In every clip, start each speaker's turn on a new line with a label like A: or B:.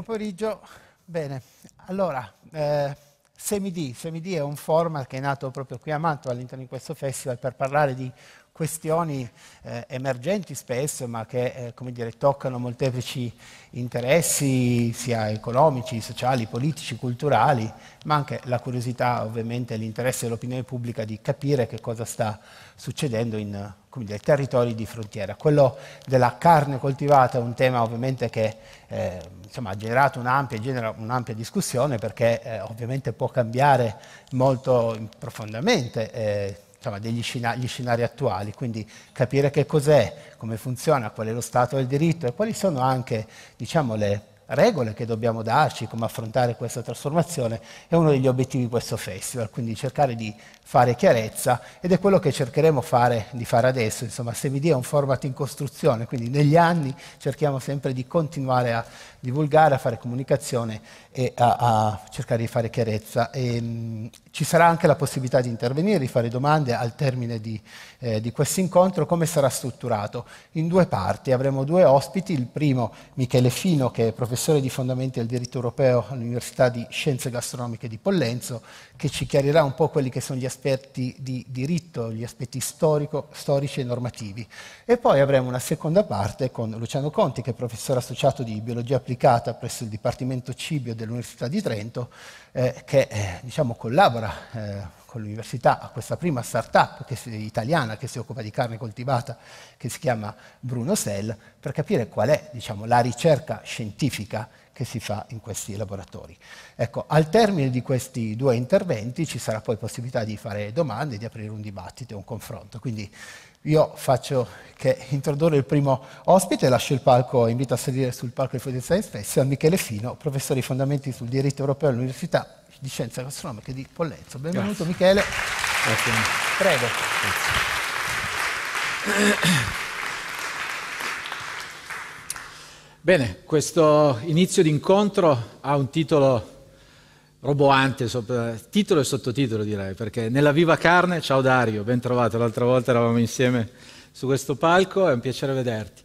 A: buon pomeriggio. Bene, allora, eh, Semid, Semid è un format che è nato proprio qui a Mantua all'interno di questo festival per parlare di questioni eh, emergenti spesso, ma che eh, dire, toccano molteplici interessi, sia economici, sociali, politici, culturali, ma anche la curiosità ovviamente e l'interesse dell'opinione pubblica di capire che cosa sta succedendo in dire, territori di frontiera. Quello della carne coltivata è un tema ovviamente che eh, insomma, ha generato un'ampia, genera un'ampia discussione perché eh, ovviamente può cambiare molto profondamente eh, insomma, degli scenari, scenari attuali, quindi capire che cos'è, come funziona, qual è lo stato del diritto e quali sono anche diciamo, le regole che dobbiamo darci, come affrontare questa trasformazione, è uno degli obiettivi di questo festival, quindi cercare di fare chiarezza ed è quello che cercheremo fare, di fare adesso. Insomma, se mi dia un format in costruzione, quindi negli anni cerchiamo sempre di continuare a divulgare, a fare comunicazione e a, a cercare di fare chiarezza. E, ehm, mh, ci sarà anche la possibilità di intervenire, di fare domande al termine di, eh, di questo incontro. Come sarà strutturato? In due parti. Avremo due ospiti, il primo Michele Fino, che è professore di fondamenti del diritto europeo all'Università di Scienze Gastronomiche di Pollenzo, che ci chiarirà un po' quelli che sono gli aspetti di diritto, gli aspetti storico, storici e normativi. E poi avremo una seconda parte con Luciano Conti, che è professore associato di biologia applicata presso il Dipartimento Cibio dell'Università di Trento, eh, che eh, diciamo, collabora eh, con l'università a questa prima startup che si, italiana che si occupa di carne coltivata, che si chiama Bruno Sell, per capire qual è diciamo, la ricerca scientifica che si fa in questi laboratori. Ecco, al termine di questi due interventi ci sarà poi possibilità di fare domande, di aprire un dibattito, un confronto. Quindi io faccio che introdurre il primo ospite, lascio il palco, invito a salire sul palco di Food Science Festival Michele Fino, professore di fondamenti sul diritto europeo all'Università di Scienze Gastronomiche di Pollenzo. Benvenuto Grazie. Michele. Grazie. Prego.
B: Grazie. Bene, questo inizio di incontro ha un titolo roboante, titolo e sottotitolo direi, perché nella viva carne, ciao Dario, ben trovato, l'altra volta eravamo insieme su questo palco, è un piacere vederti.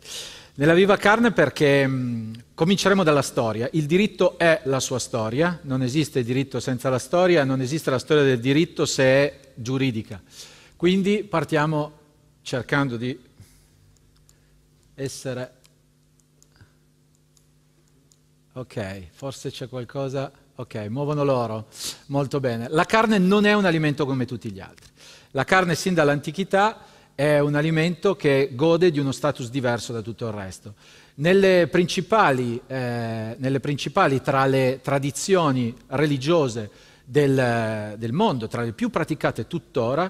B: Nella viva carne perché mh, cominceremo dalla storia, il diritto è la sua storia, non esiste diritto senza la storia, non esiste la storia del diritto se è giuridica. Quindi partiamo cercando di essere Ok, forse c'è qualcosa... Ok, muovono loro. Molto bene. La carne non è un alimento come tutti gli altri. La carne sin dall'antichità è un alimento che gode di uno status diverso da tutto il resto. Nelle principali, eh, nelle principali tra le tradizioni religiose del, del, mondo, tra le più praticate tuttora,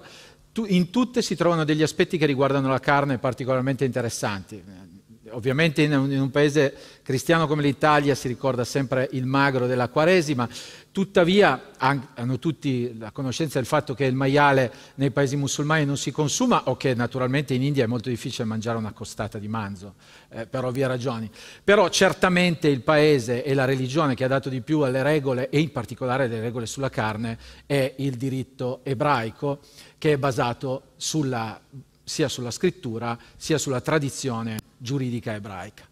B: tu, in tutte si trovano degli aspetti che riguardano la carne particolarmente interessanti Ovviamente in un, in un paese cristiano come l'Italia si ricorda sempre il magro della Quaresima, tuttavia hanno tutti la conoscenza del fatto che il maiale nei paesi musulmani non si consuma o che naturalmente in India è molto difficile mangiare una costata di manzo, eh, per ovvie ragioni. Però certamente il paese e la religione che ha dato di più alle regole e in particolare alle regole sulla carne è il diritto ebraico che è basato sulla sia sulla scrittura sia sulla tradizione giuridica ebraica.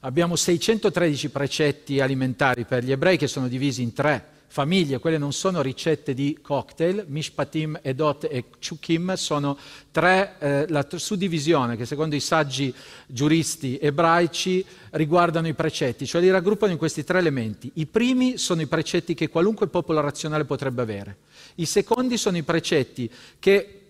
B: Abbiamo 613 precetti alimentari per gli ebrei che sono divisi in tre famiglie, quelle non sono ricette di cocktail, Mishpatim, Edot e Chukim sono tre, eh, la suddivisione che secondo i saggi giuristi ebraici riguardano i precetti, cioè li raggruppano in questi tre elementi. I primi sono i precetti che qualunque popolo razionale potrebbe avere, i secondi sono i precetti che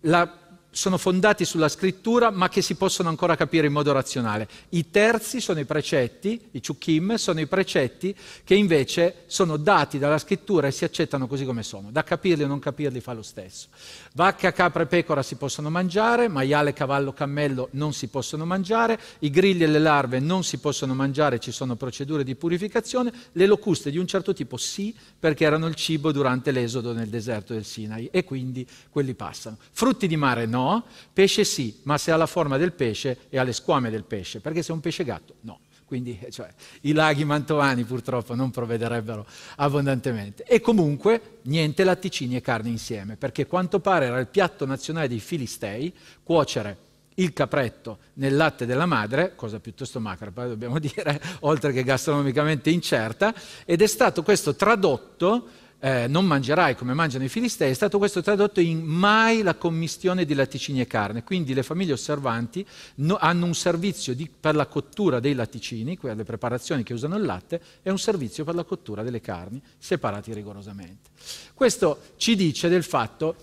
B: la sono fondati sulla scrittura ma che si possono ancora capire in modo razionale. I terzi sono i precetti, i ciuchim sono i precetti che invece sono dati dalla scrittura e si accettano così come sono. Da capirli o non capirli fa lo stesso. Vacca, capra e pecora si possono mangiare, maiale, cavallo, cammello non si possono mangiare, i grilli e le larve non si possono mangiare, ci sono procedure di purificazione, le locuste di un certo tipo sì perché erano il cibo durante l'esodo nel deserto del Sinai e quindi quelli passano. Frutti di mare no pesce sì, ma se ha la forma del pesce e ha le squame del pesce, perché se è un pesce gatto no. Quindi eh, cioè, i laghi mantovani purtroppo non provvederebbero abbondantemente. E comunque niente latticini e carne insieme, perché quanto pare era il piatto nazionale dei Filistei cuocere il capretto nel latte della madre, cosa piuttosto macabra, dobbiamo dire, oltre che gastronomicamente incerta, ed è stato questo tradotto eh, non mangerai come mangiano i filistei, è stato questo tradotto in mai la commistione di latticini e carne. Quindi le famiglie osservanti no, hanno un servizio di, per la cottura dei latticini, quelle preparazioni che usano il latte, e un servizio per la cottura delle carni, separati rigorosamente. Questo ci dice del fatto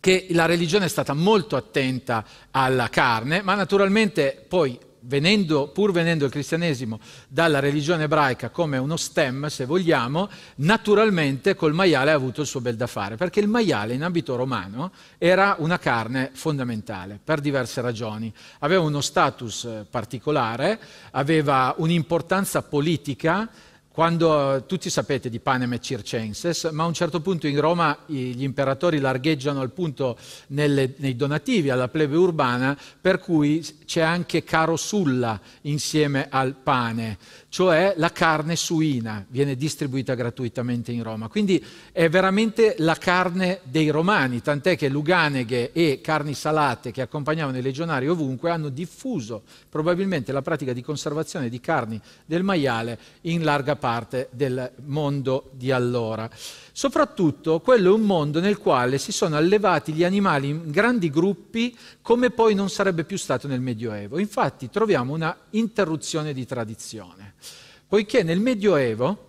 B: che la religione è stata molto attenta alla carne, ma naturalmente poi venendo, pur venendo il cristianesimo dalla religione ebraica come uno stem, se vogliamo, naturalmente col maiale ha avuto il suo bel da fare, perché il maiale in ambito romano era una carne fondamentale per diverse ragioni. Aveva uno status eh, particolare, aveva un'importanza politica, quando eh, tutti sapete di Panem e Circenses, ma a un certo punto in Roma gli imperatori largheggiano al punto nelle, nei donativi alla plebe urbana, per cui c'è anche Caro Sulla insieme al pane cioè la carne suina, viene distribuita gratuitamente in Roma. Quindi è veramente la carne dei romani, tant'è che luganeghe e carni salate che accompagnavano i legionari ovunque hanno diffuso probabilmente la pratica di conservazione di carni del maiale in larga parte del mondo di allora. Soprattutto quello è un mondo nel quale si sono allevati gli animali in grandi gruppi come poi non sarebbe più stato nel Medioevo. Infatti troviamo una interruzione di tradizione, poiché nel Medioevo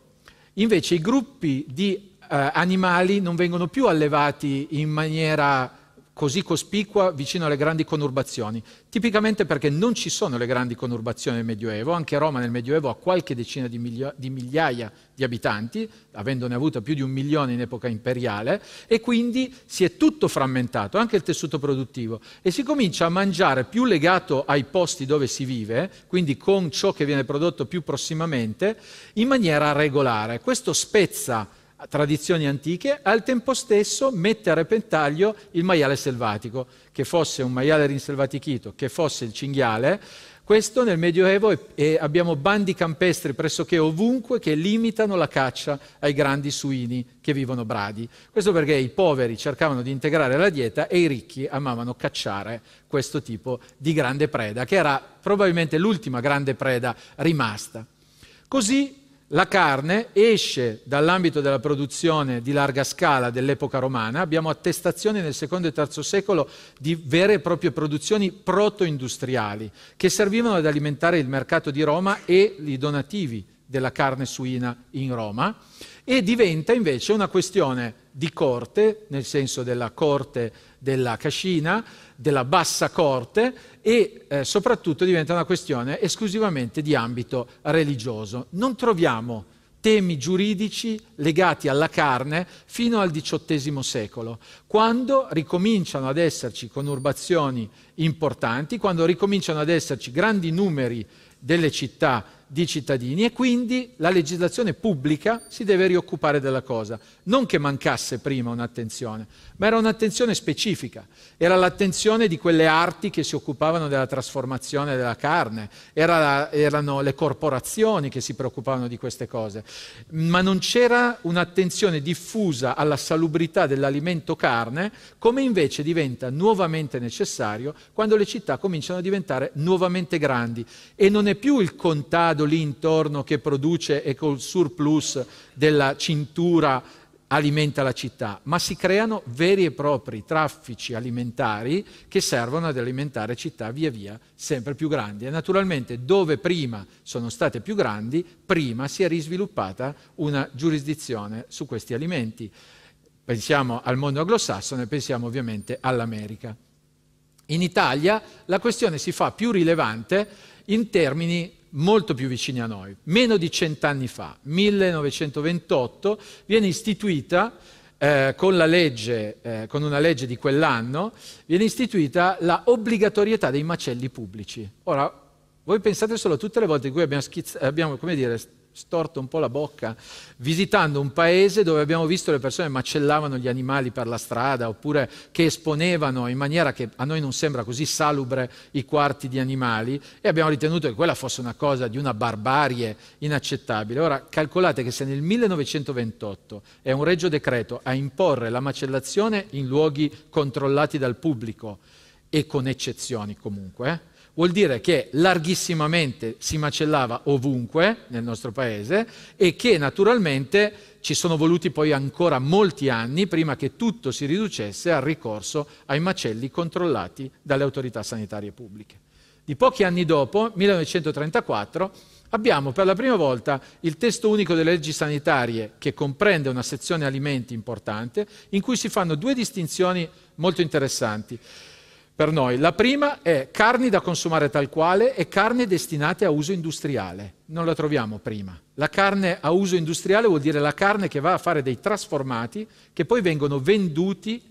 B: invece i gruppi di eh, animali non vengono più allevati in maniera così cospicua vicino alle grandi conurbazioni, tipicamente perché non ci sono le grandi conurbazioni nel Medioevo, anche Roma nel Medioevo ha qualche decina di, miglio- di migliaia di abitanti, avendone avuta più di un milione in epoca imperiale, e quindi si è tutto frammentato, anche il tessuto produttivo, e si comincia a mangiare più legato ai posti dove si vive, quindi con ciò che viene prodotto più prossimamente, in maniera regolare. Questo spezza tradizioni antiche, al tempo stesso mette a repentaglio il maiale selvatico, che fosse un maiale rinselvatichito, che fosse il cinghiale. Questo nel Medioevo è, è, abbiamo bandi campestri pressoché ovunque che limitano la caccia ai grandi suini che vivono bradi. Questo perché i poveri cercavano di integrare la dieta e i ricchi amavano cacciare questo tipo di grande preda, che era probabilmente l'ultima grande preda rimasta. Così la carne esce dall'ambito della produzione di larga scala dell'epoca romana, abbiamo attestazioni nel secondo e terzo secolo di vere e proprie produzioni proto-industriali che servivano ad alimentare il mercato di Roma e i donativi della carne suina in Roma e diventa invece una questione di corte, nel senso della corte della cascina, della bassa corte e eh, soprattutto diventa una questione esclusivamente di ambito religioso. Non troviamo temi giuridici legati alla carne fino al XVIII secolo, quando ricominciano ad esserci conurbazioni importanti, quando ricominciano ad esserci grandi numeri delle città di cittadini e quindi la legislazione pubblica si deve rioccupare della cosa. Non che mancasse prima un'attenzione, ma era un'attenzione specifica, era l'attenzione di quelle arti che si occupavano della trasformazione della carne, era, erano le corporazioni che si preoccupavano di queste cose, ma non c'era un'attenzione diffusa alla salubrità dell'alimento carne come invece diventa nuovamente necessario quando le città cominciano a diventare nuovamente grandi e non è più il contagio grado lì intorno che produce e col surplus della cintura alimenta la città, ma si creano veri e propri traffici alimentari che servono ad alimentare città via via sempre più grandi. E naturalmente dove prima sono state più grandi, prima si è risviluppata una giurisdizione su questi alimenti. Pensiamo al mondo anglosassone pensiamo ovviamente all'America. In Italia la questione si fa più rilevante in termini molto più vicini a noi. Meno di cent'anni fa, 1928, viene istituita eh, con, legge, eh, con, una legge di quell'anno, viene istituita la obbligatorietà dei macelli pubblici. Ora, voi pensate solo a tutte le volte in cui abbiamo, schizz- abbiamo come dire, storto un po' la bocca, visitando un paese dove abbiamo visto le persone macellavano gli animali per la strada oppure che esponevano in maniera che a noi non sembra così salubre i quarti di animali e abbiamo ritenuto che quella fosse una cosa di una barbarie inaccettabile. Ora calcolate che se nel 1928 è un regio decreto a imporre la macellazione in luoghi controllati dal pubblico e con eccezioni comunque, eh, Vuol dire che larghissimamente si macellava ovunque nel nostro paese e che naturalmente ci sono voluti poi ancora molti anni prima che tutto si riducesse al ricorso ai macelli controllati dalle autorità sanitarie pubbliche. Di pochi anni dopo, 1934, abbiamo per la prima volta il testo unico delle leggi sanitarie che comprende una sezione alimenti importante in cui si fanno due distinzioni molto interessanti per noi. La prima è carni da consumare tal quale e carni destinate a uso industriale. Non la troviamo prima. La carne a uso industriale vuol dire la carne che va a fare dei trasformati che poi vengono venduti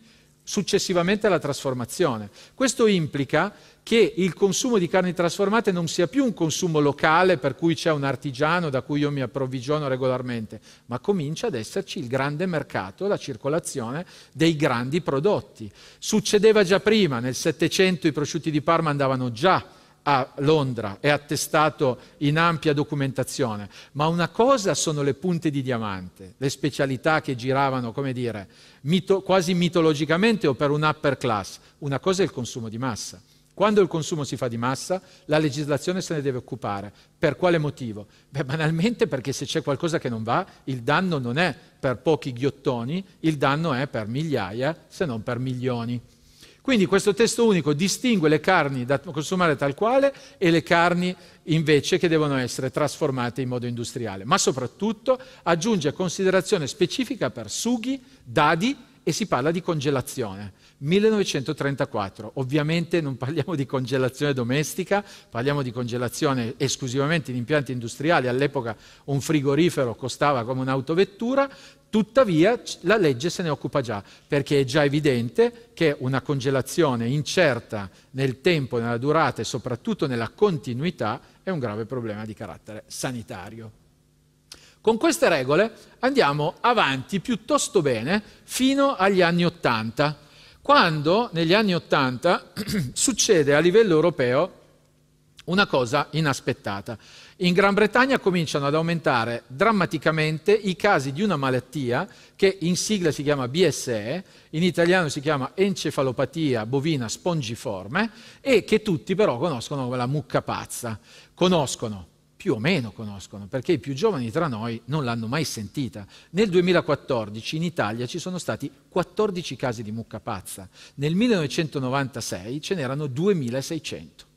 B: successivamente alla trasformazione. Questo implica che il consumo di carni trasformate non sia più un consumo locale per cui c'è un artigiano da cui io mi approvvigiono regolarmente, ma comincia ad esserci il grande mercato, la circolazione dei grandi prodotti. Succedeva già prima, nel Settecento i prosciutti di Parma andavano già a Londra, è attestato in ampia documentazione, ma una cosa sono le punte di diamante, le specialità che giravano, come dire, mito, quasi mitologicamente o per un upper class, una cosa è il consumo di massa. Quando il consumo si fa di massa, la legislazione se ne deve occupare. Per quale motivo? Beh, banalmente perché se c'è qualcosa che non va, il danno non è per pochi ghiottoni, il danno è per migliaia, se non per milioni. Quindi questo testo unico distingue le carni da consumare tal quale e le carni invece che devono essere trasformate in modo industriale, ma soprattutto aggiunge considerazione specifica per sughi, dadi e si parla di congelazione. 1934, ovviamente non parliamo di congelazione domestica, parliamo di congelazione esclusivamente in impianti industriali, all'epoca un frigorifero costava come un'autovettura, tuttavia la legge se ne occupa già, perché è già evidente che una congelazione incerta nel tempo, nella durata e soprattutto nella continuità è un grave problema di carattere sanitario. Con queste regole andiamo avanti piuttosto bene fino agli anni Ottanta, quando negli anni Ottanta succede a livello europeo una cosa inaspettata. In Gran Bretagna cominciano ad aumentare drammaticamente i casi di una malattia che in sigla si chiama BSE, in italiano si chiama encefalopatia bovina spongiforme e che tutti però conoscono come la mucca pazza. Conoscono più o meno conoscono, perché i più giovani tra noi non l'hanno mai sentita. Nel 2014 in Italia ci sono stati 14 casi di mucca pazza, nel 1996 ce n'erano 2600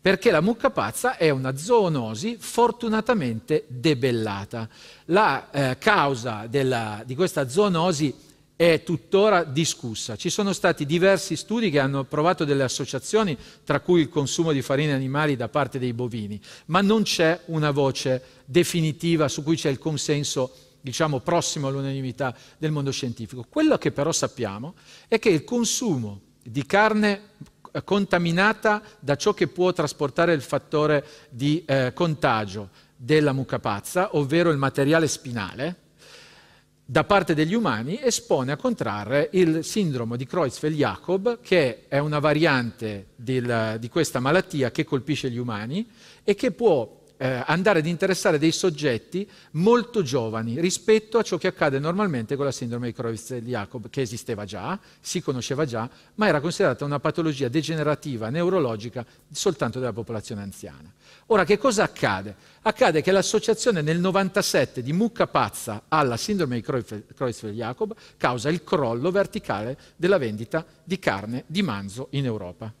B: perché la mucca pazza è una zoonosi fortunatamente debellata. La eh, causa della, di questa zoonosi è tuttora discussa. Ci sono stati diversi studi che hanno provato delle associazioni, tra cui il consumo di farine animali da parte dei bovini, ma non c'è una voce definitiva su cui c'è il consenso diciamo prossimo all'unanimità del mondo scientifico. Quello che però sappiamo è che il consumo di carne eh, contaminata da ciò che può trasportare il fattore di eh, contagio della mucca pazza, ovvero il materiale spinale, da parte degli umani espone a contrarre il sindrome di creutzfeldt jakob che è una variante del, di questa malattia che colpisce gli umani e che può eh, andare ad interessare dei soggetti molto giovani rispetto a ciò che accade normalmente con la sindrome di Creutzfeldt-Jacob, che esisteva già, si conosceva già, ma era considerata una patologia degenerativa neurologica soltanto della popolazione anziana. Ora, che cosa accade? Accade che l'associazione nel 97 di mucca pazza alla sindrome di Creutzfeldt-Jacob causa il crollo verticale della vendita di carne di manzo in Europa.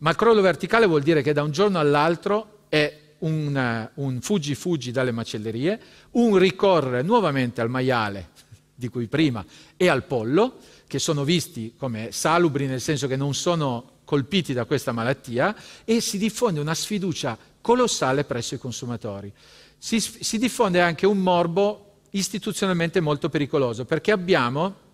B: Ma il crollo verticale vuol dire che da un giorno all'altro è una, un fuggi-fuggi dalle macellerie, un ricorrere nuovamente al maiale, di cui prima, e al pollo, che sono visti come salubri nel senso che non sono colpiti da questa malattia, e si diffonde una sfiducia colossale presso i consumatori. Si, si diffonde anche un morbo istituzionalmente molto pericoloso, perché abbiamo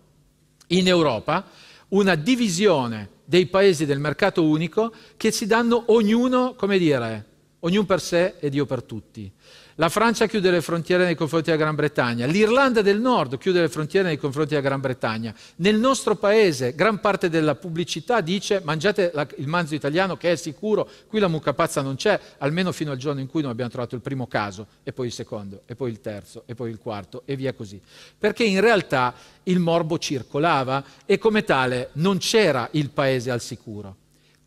B: in Europa una divisione dei paesi del mercato unico che si danno ognuno, come dire, ognuno per sé e Dio per tutti. La Francia chiude le frontiere nei confronti della Gran Bretagna, l'Irlanda del Nord chiude le frontiere nei confronti della Gran Bretagna. Nel nostro paese gran parte della pubblicità dice mangiate la, il manzo italiano che è sicuro, qui la mucca pazza non c'è, almeno fino al giorno in cui non abbiamo trovato il primo caso, e poi il secondo, e poi il terzo, e poi il quarto, e via così. Perché in realtà il morbo circolava e come tale non c'era il paese al sicuro.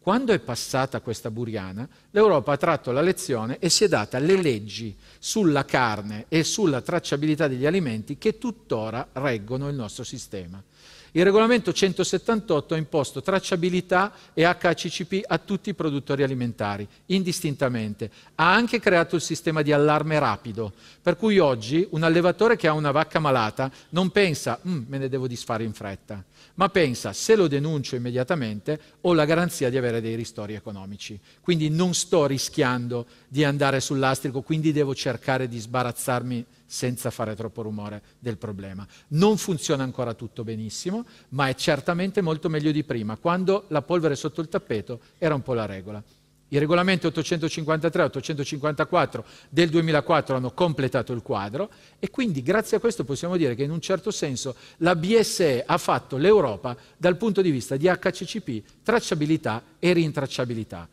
B: Quando è passata questa buriana, l'Europa ha tratto la lezione e si è data le leggi sulla carne e sulla tracciabilità degli alimenti che tuttora reggono il nostro sistema. Il regolamento 178 ha imposto tracciabilità e HACCP a tutti i produttori alimentari, indistintamente. Ha anche creato il sistema di allarme rapido, per cui oggi un allevatore che ha una vacca malata non pensa mm, me ne devo disfare in fretta, ma pensa se lo denuncio immediatamente ho la garanzia di avere dei ristori economici. Quindi non sto rischiando di andare sul lastrico, quindi devo cercare di sbarazzarmi senza fare troppo rumore del problema. Non funziona ancora tutto benissimo, ma è certamente molto meglio di prima, quando la polvere sotto il tappeto era un po' la regola. I regolamenti 853 e 854 del 2004 hanno completato il quadro e quindi grazie a questo possiamo dire che in un certo senso la BSE ha fatto l'Europa dal punto di vista di HCCP, tracciabilità e rintracciabilità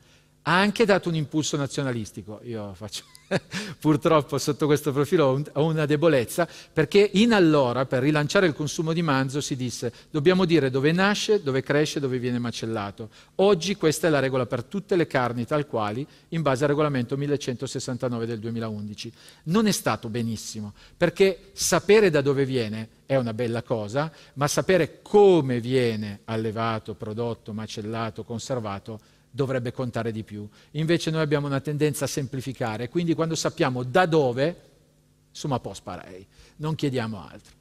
B: ha anche dato un impulso nazionalistico. Io faccio, purtroppo sotto questo profilo ho una debolezza, perché in allora, per rilanciare il consumo di manzo, si disse dobbiamo dire dove nasce, dove cresce, dove viene macellato. Oggi questa è la regola per tutte le carni, tal quali, in base al regolamento 1169 del 2011. Non è stato benissimo, perché sapere da dove viene è una bella cosa, ma sapere come viene allevato, prodotto, macellato, conservato dovrebbe contare di più. Invece noi abbiamo una tendenza a semplificare, quindi quando sappiamo da dove, summa pos parei, non chiediamo altro.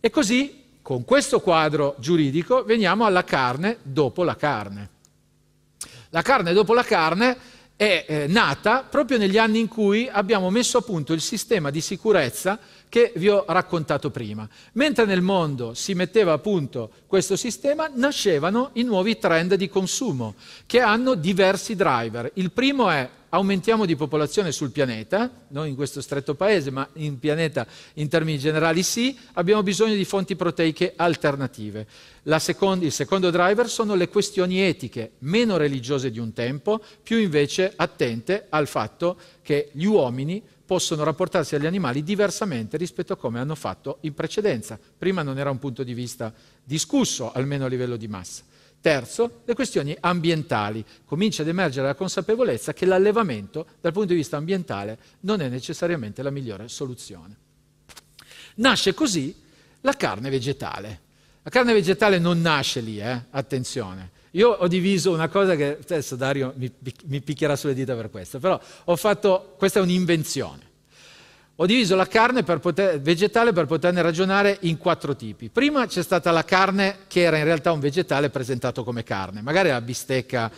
B: E così, con questo quadro giuridico, veniamo alla carne dopo la carne. La carne dopo la carne è eh, nata proprio negli anni in cui abbiamo messo a punto il sistema di sicurezza che vi ho raccontato prima. Mentre nel mondo si metteva a punto questo sistema, nascevano i nuovi trend di consumo che hanno diversi driver. Il primo è aumentiamo di popolazione sul pianeta, non in questo stretto paese, ma in pianeta in termini generali sì, abbiamo bisogno di fonti proteiche alternative. Seconda, il secondo driver sono le questioni etiche, meno religiose di un tempo, più invece attente al fatto che gli uomini possono rapportarsi agli animali diversamente rispetto a come hanno fatto in precedenza. Prima non era un punto di vista discusso, almeno a livello di massa. Terzo, le questioni ambientali. Comincia ad emergere la consapevolezza che l'allevamento dal punto di vista ambientale non è necessariamente la migliore soluzione. Nasce così la carne vegetale. La carne vegetale non nasce lì, eh? attenzione. Io ho diviso una cosa che, adesso Dario mi, mi picchierà sulle dita per questo, però ho fatto, questa è un'invenzione. Ho diviso la carne per poter, vegetale per poterne ragionare in quattro tipi. Prima c'è stata la carne che era in realtà un vegetale presentato come carne, magari la bistecca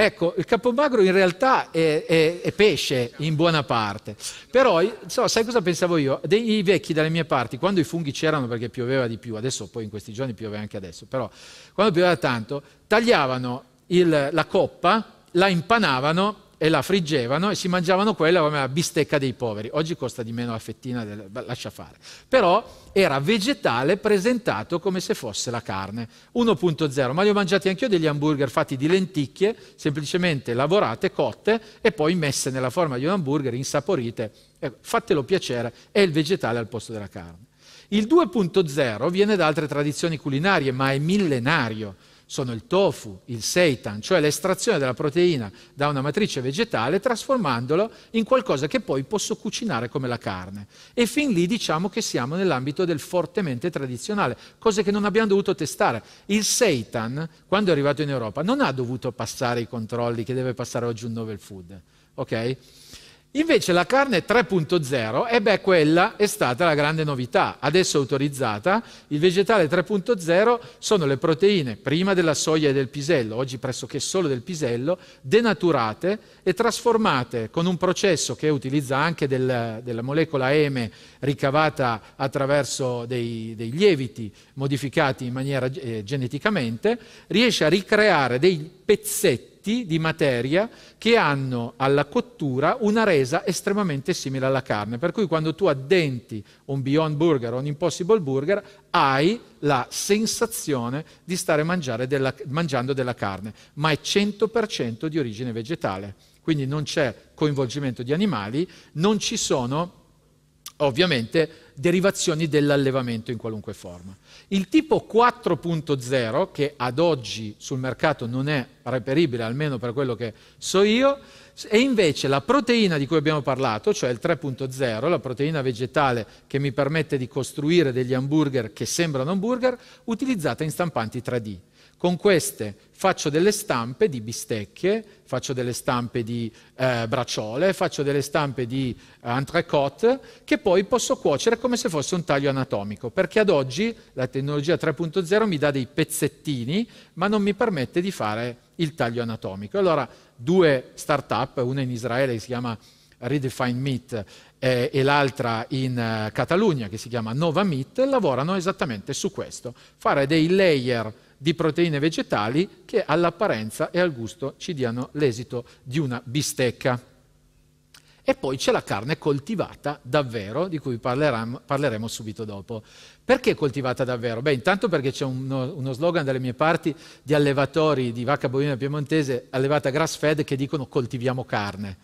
B: Ecco, il capomagro in realtà è, è, è pesce in buona parte, però so, sai cosa pensavo io? Dei vecchi dalle mie parti, quando i funghi c'erano perché pioveva di più, adesso poi in questi giorni piove anche adesso, però quando pioveva tanto tagliavano il, la coppa, la impanavano e la friggevano e si mangiavano quella come la bistecca dei poveri. Oggi costa di meno la fettina, del, lascia fare. Però era vegetale presentato come se fosse la carne. 1.0, ma li ho mangiati anch'io degli hamburger fatti di lenticchie, semplicemente lavorate, cotte e poi messe nella forma di un hamburger, insaporite. Ecco, fatelo piacere, è il vegetale al posto della carne. Il 2.0 viene da altre tradizioni culinarie, ma è millenario sono il tofu, il seitan, cioè l'estrazione della proteina da una matrice vegetale trasformandolo in qualcosa che poi posso cucinare come la carne. E fin lì diciamo che siamo nell'ambito del fortemente tradizionale, cose che non abbiamo dovuto testare. Il seitan, quando è arrivato in Europa, non ha dovuto passare i controlli che deve passare oggi un novel food. Okay? Invece la carne 3.0, e beh, quella è stata la grande novità, adesso autorizzata. Il vegetale 3.0 sono le proteine, prima della soia e del pisello, oggi pressoché solo del pisello, denaturate e trasformate con un processo che utilizza anche del, della molecola M ricavata attraverso dei, dei lieviti modificati in maniera eh, geneticamente, riesce a ricreare dei pezzetti pezzetti di materia che hanno alla cottura una resa estremamente simile alla carne. Per cui quando tu addenti un Beyond Burger o un Impossible Burger, hai la sensazione di stare della, mangiando della carne, ma è 100% di origine vegetale. Quindi non c'è coinvolgimento di animali, non ci sono ovviamente derivazioni dell'allevamento in qualunque forma. Il tipo 4.0, che ad oggi sul mercato non è reperibile, almeno per quello che so io, è invece la proteina di cui abbiamo parlato, cioè il 3.0, la proteina vegetale che mi permette di costruire degli hamburger che sembrano hamburger, utilizzata in stampanti 3D. Con queste faccio delle stampe di bistecche, faccio delle stampe di eh, bracciole, faccio delle stampe di eh, entrecote che poi posso cuocere come se fosse un taglio anatomico, perché ad oggi la tecnologia 3.0 mi dà dei pezzettini, ma non mi permette di fare il taglio anatomico. Allora, due start-up, una in Israele che si chiama Redefine Meat eh, e l'altra in eh, Catalogna che si chiama Nova Meat, lavorano esattamente su questo, fare dei layer di proteine vegetali che all'apparenza e al gusto ci diano l'esito di una bistecca. E poi c'è la carne coltivata davvero, di cui parleremo, parleremo, subito dopo. Perché coltivata davvero? Beh, intanto perché c'è uno, uno, slogan dalle mie parti di allevatori di vacca bovina piemontese, allevata grass fed, che dicono coltiviamo carne.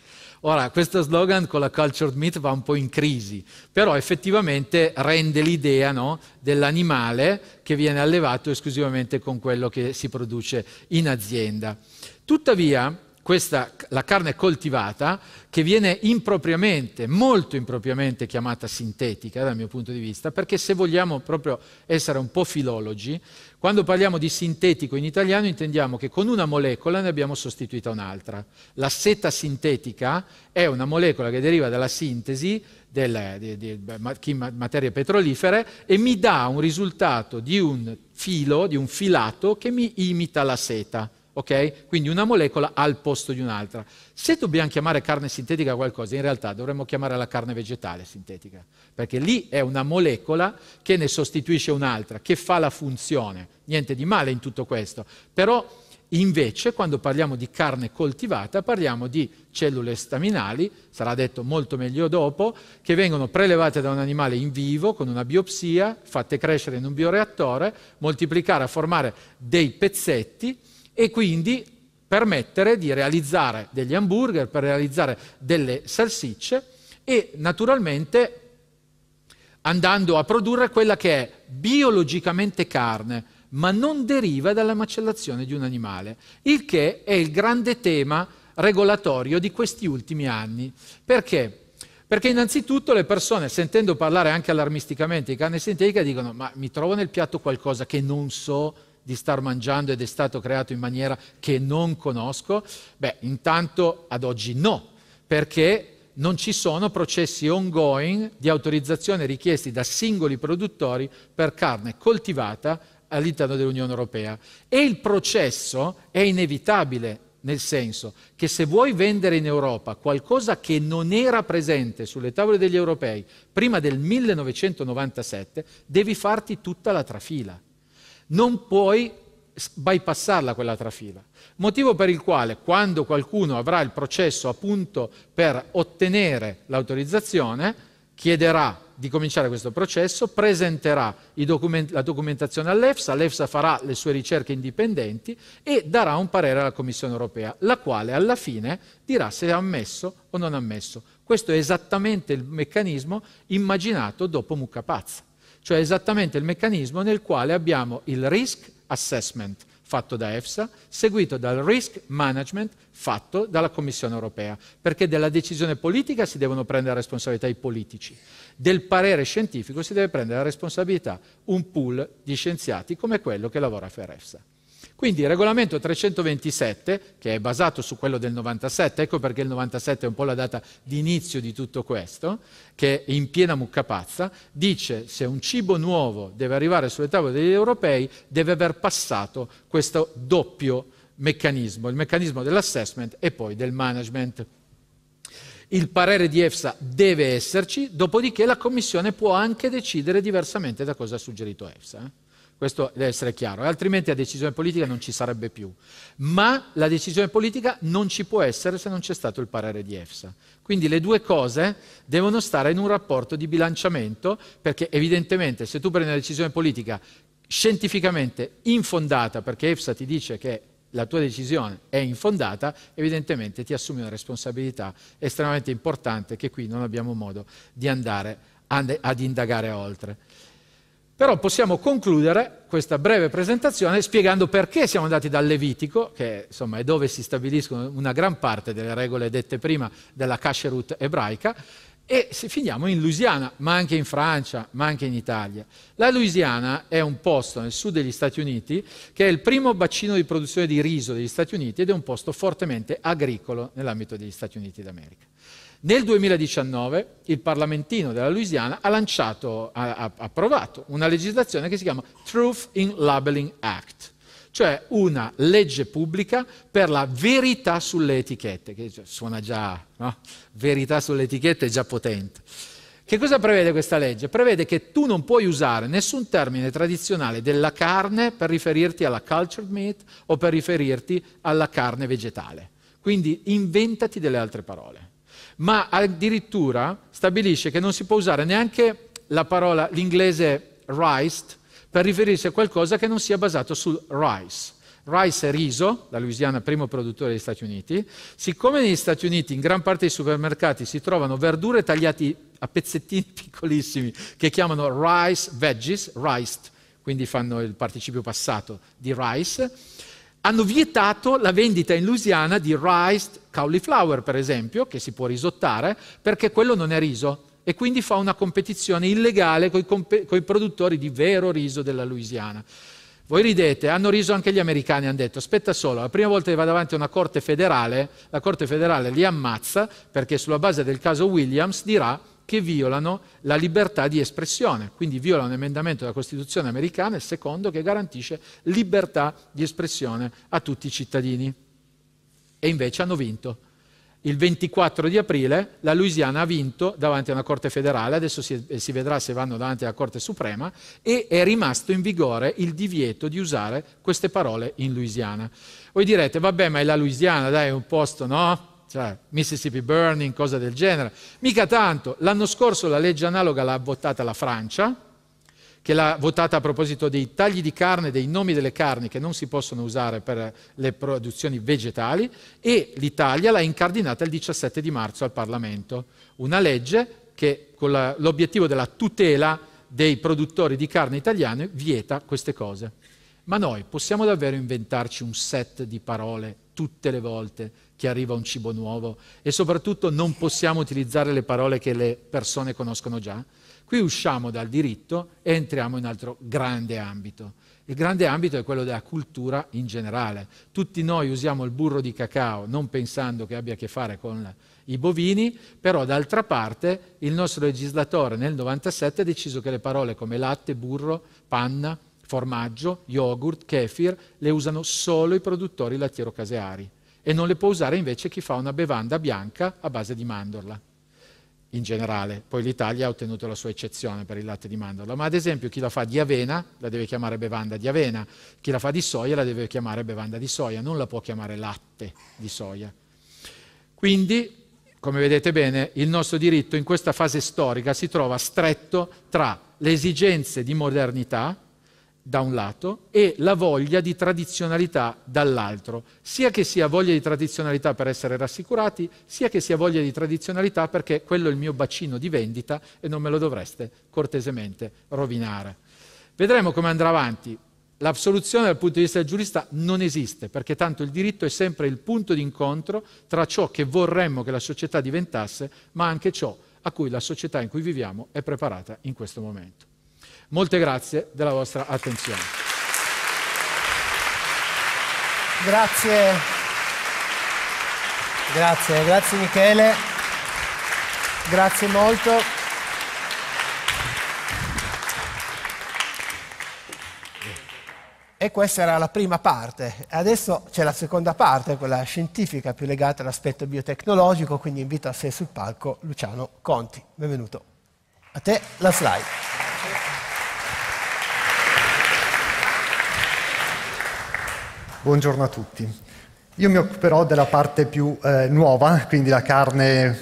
B: Ora, questo slogan con la cultured meat va un po' in crisi, però effettivamente rende l'idea no, dell'animale che viene allevato esclusivamente con quello che si produce in azienda. Tuttavia, questa, la carne coltivata, che viene impropriamente, molto impropriamente chiamata sintetica dal mio punto di vista, perché se vogliamo proprio essere un po' filologi, quando parliamo di sintetico in italiano intendiamo che con una molecola ne abbiamo sostituita un'altra. La seta sintetica è una molecola che deriva dalla sintesi delle di, di, di materie petrolifere e mi dà un risultato di un filo, di un filato che mi imita la seta ok? Quindi una molecola al posto di un'altra. Se dobbiamo chiamare carne sintetica qualcosa, in realtà dovremmo chiamare la carne vegetale sintetica, perché lì è una molecola che ne sostituisce un'altra, che fa la funzione. Niente di male in tutto questo, però invece quando parliamo di carne coltivata parliamo di cellule staminali, sarà detto molto meglio dopo, che vengono prelevate da un animale in vivo con una biopsia, fatte crescere in un bioreattore, moltiplicare a formare dei pezzetti e quindi permettere di realizzare degli hamburger, per realizzare delle salsicce e naturalmente andando a produrre quella che è biologicamente carne, ma non deriva dalla macellazione di un animale, il che è il grande tema regolatorio di questi ultimi anni. Perché? Perché innanzitutto le persone, sentendo parlare anche allarmisticamente di carne sintetica, dicono ma mi trovo nel piatto qualcosa che non so di star mangiando ed è stato creato in maniera che non conosco? Beh, intanto ad oggi no, perché non ci sono processi ongoing di autorizzazione richiesti da singoli produttori per carne coltivata all'interno dell'Unione Europea. E il processo è inevitabile, nel senso che se vuoi vendere in Europa qualcosa che non era presente sulle tavole degli europei prima del 1997, devi farti tutta la trafila non puoi bypassarla quella trafila. Motivo per il quale quando qualcuno avrà il processo appunto per ottenere l'autorizzazione, chiederà di cominciare questo processo, presenterà document- la documentazione all'EFSA, l'EFSA farà le sue ricerche indipendenti e darà un parere alla Commissione europea, la quale alla fine dirà se è ammesso o non ammesso. Questo è esattamente il meccanismo immaginato dopo Mucca Pazza cioè esattamente il meccanismo nel quale abbiamo il risk assessment fatto da EFSA, seguito dal risk management fatto dalla Commissione europea, perché della decisione politica si devono prendere responsabilità i politici, del parere scientifico si deve prendere la responsabilità un pool di scienziati come quello che lavora per EFSA. Quindi il regolamento 327, che è basato su quello del 97, ecco perché il 97 è un po' la data di inizio di tutto questo, che è in piena mucca pazza, dice se un cibo nuovo deve arrivare sulle tavole degli europei deve aver passato questo doppio meccanismo, il meccanismo dell'assessment e poi del management. Il parere di EFSA deve esserci, dopodiché la Commissione può anche decidere diversamente da cosa ha suggerito EFSA. Eh. Questo deve essere chiaro, altrimenti la decisione politica non ci sarebbe più. Ma la decisione politica non ci può essere se non c'è stato il parere di EFSA. Quindi le due cose devono stare in un rapporto di bilanciamento, perché evidentemente se tu prendi una decisione politica scientificamente infondata, perché EFSA ti dice che la tua decisione è infondata, evidentemente ti assumi una responsabilità estremamente importante che qui non abbiamo modo di andare ad indagare oltre. Però possiamo concludere questa breve presentazione spiegando perché siamo andati dal Levitico, che insomma, è dove si stabiliscono una gran parte delle regole dette prima della Kasherut ebraica, e finiamo in Louisiana, ma anche in Francia, ma anche in Italia. La Louisiana è un posto nel sud degli Stati Uniti che è il primo bacino di produzione di riso degli Stati Uniti ed è un posto fortemente agricolo nell'ambito degli Stati Uniti d'America. Nel 2019 il parlamentino della Louisiana ha, lanciato, ha, ha approvato una legislazione che si chiama Truth in Labeling Act, cioè una legge pubblica per la verità sulle etichette, che suona già, no? verità sulle etichette è già potente. Che cosa prevede questa legge? Prevede che tu non puoi usare nessun termine tradizionale della carne per riferirti alla cultured meat o per riferirti alla carne vegetale. Quindi inventati delle altre parole ma addirittura stabilisce che non si può usare neanche la parola, l'inglese rice, per riferirsi a qualcosa che non sia basato sul rice. Rice è riso, la Louisiana primo produttore degli Stati Uniti. Siccome negli Stati Uniti in gran parte dei supermercati si trovano verdure tagliate a pezzettini piccolissimi che chiamano rice veggies, rice, quindi fanno il participio passato di rice, hanno vietato la vendita in Louisiana di rice cauliflower, per esempio, che si può risottare, perché quello non è riso e quindi fa una competizione illegale con i comp- produttori di vero riso della Louisiana. Voi ridete, hanno riso anche gli americani, hanno detto aspetta solo, la prima volta che va davanti a una corte federale, la corte federale li ammazza perché sulla base del caso Williams dirà che violano la libertà di espressione, quindi viola un emendamento della Costituzione americana, il secondo, che garantisce libertà di espressione a tutti i cittadini. E invece hanno vinto. Il 24 di aprile la Louisiana ha vinto davanti a una Corte federale, adesso si, si vedrà se vanno davanti alla Corte Suprema, e è rimasto in vigore il divieto di usare queste parole in Louisiana. Voi direte, vabbè, ma è la Louisiana, dai, è un posto, no? Cioè, Mississippi Burning, cose del genere. Mica tanto, l'anno scorso la legge analoga l'ha votata la Francia, che l'ha votata a proposito dei tagli di carne, dei nomi delle carni che non si possono usare per le produzioni vegetali, e l'Italia l'ha incardinata il 17 di marzo al Parlamento. Una legge che con la, l'obiettivo della tutela dei produttori di carne italiane vieta queste cose. Ma noi possiamo davvero inventarci un set di parole tutte le volte che arriva un cibo nuovo e soprattutto non possiamo utilizzare le parole che le persone conoscono già. Qui usciamo dal diritto e entriamo in un altro grande ambito. Il grande ambito è quello della cultura in generale. Tutti noi usiamo il burro di cacao non pensando che abbia a che fare con i bovini, però d'altra parte il nostro legislatore nel 97 ha deciso che le parole come latte, burro, panna, formaggio, yogurt, kefir le usano solo i produttori lattiero-caseari e non le può usare invece chi fa una bevanda bianca a base di mandorla. In generale, poi l'Italia ha ottenuto la sua eccezione per il latte di mandorla, ma ad esempio chi la fa di avena la deve chiamare bevanda di avena, chi la fa di soia la deve chiamare bevanda di soia, non la può chiamare latte di soia. Quindi come vedete bene, il nostro diritto in questa fase storica si trova stretto tra le esigenze di modernità da un lato e la voglia di tradizionalità dall'altro, sia che sia voglia di tradizionalità per essere rassicurati, sia che sia voglia di tradizionalità perché quello è il mio bacino di vendita e non me lo dovreste cortesemente rovinare. Vedremo come andrà avanti. L'absoluzione dal punto di vista del giurista non esiste, perché tanto il diritto è sempre il punto di incontro tra ciò che vorremmo che la società diventasse, ma anche ciò a cui la società in cui viviamo è preparata in questo momento. Molte grazie della vostra attenzione. Grazie,
A: grazie, grazie Michele, grazie molto. E questa era la prima parte. Adesso c'è la seconda parte, quella scientifica più legata all'aspetto biotecnologico, quindi invito a sé sul palco Luciano Conti. Benvenuto. A te la slide.
C: Buongiorno a tutti. Io mi occuperò della parte più eh, nuova, quindi la carne,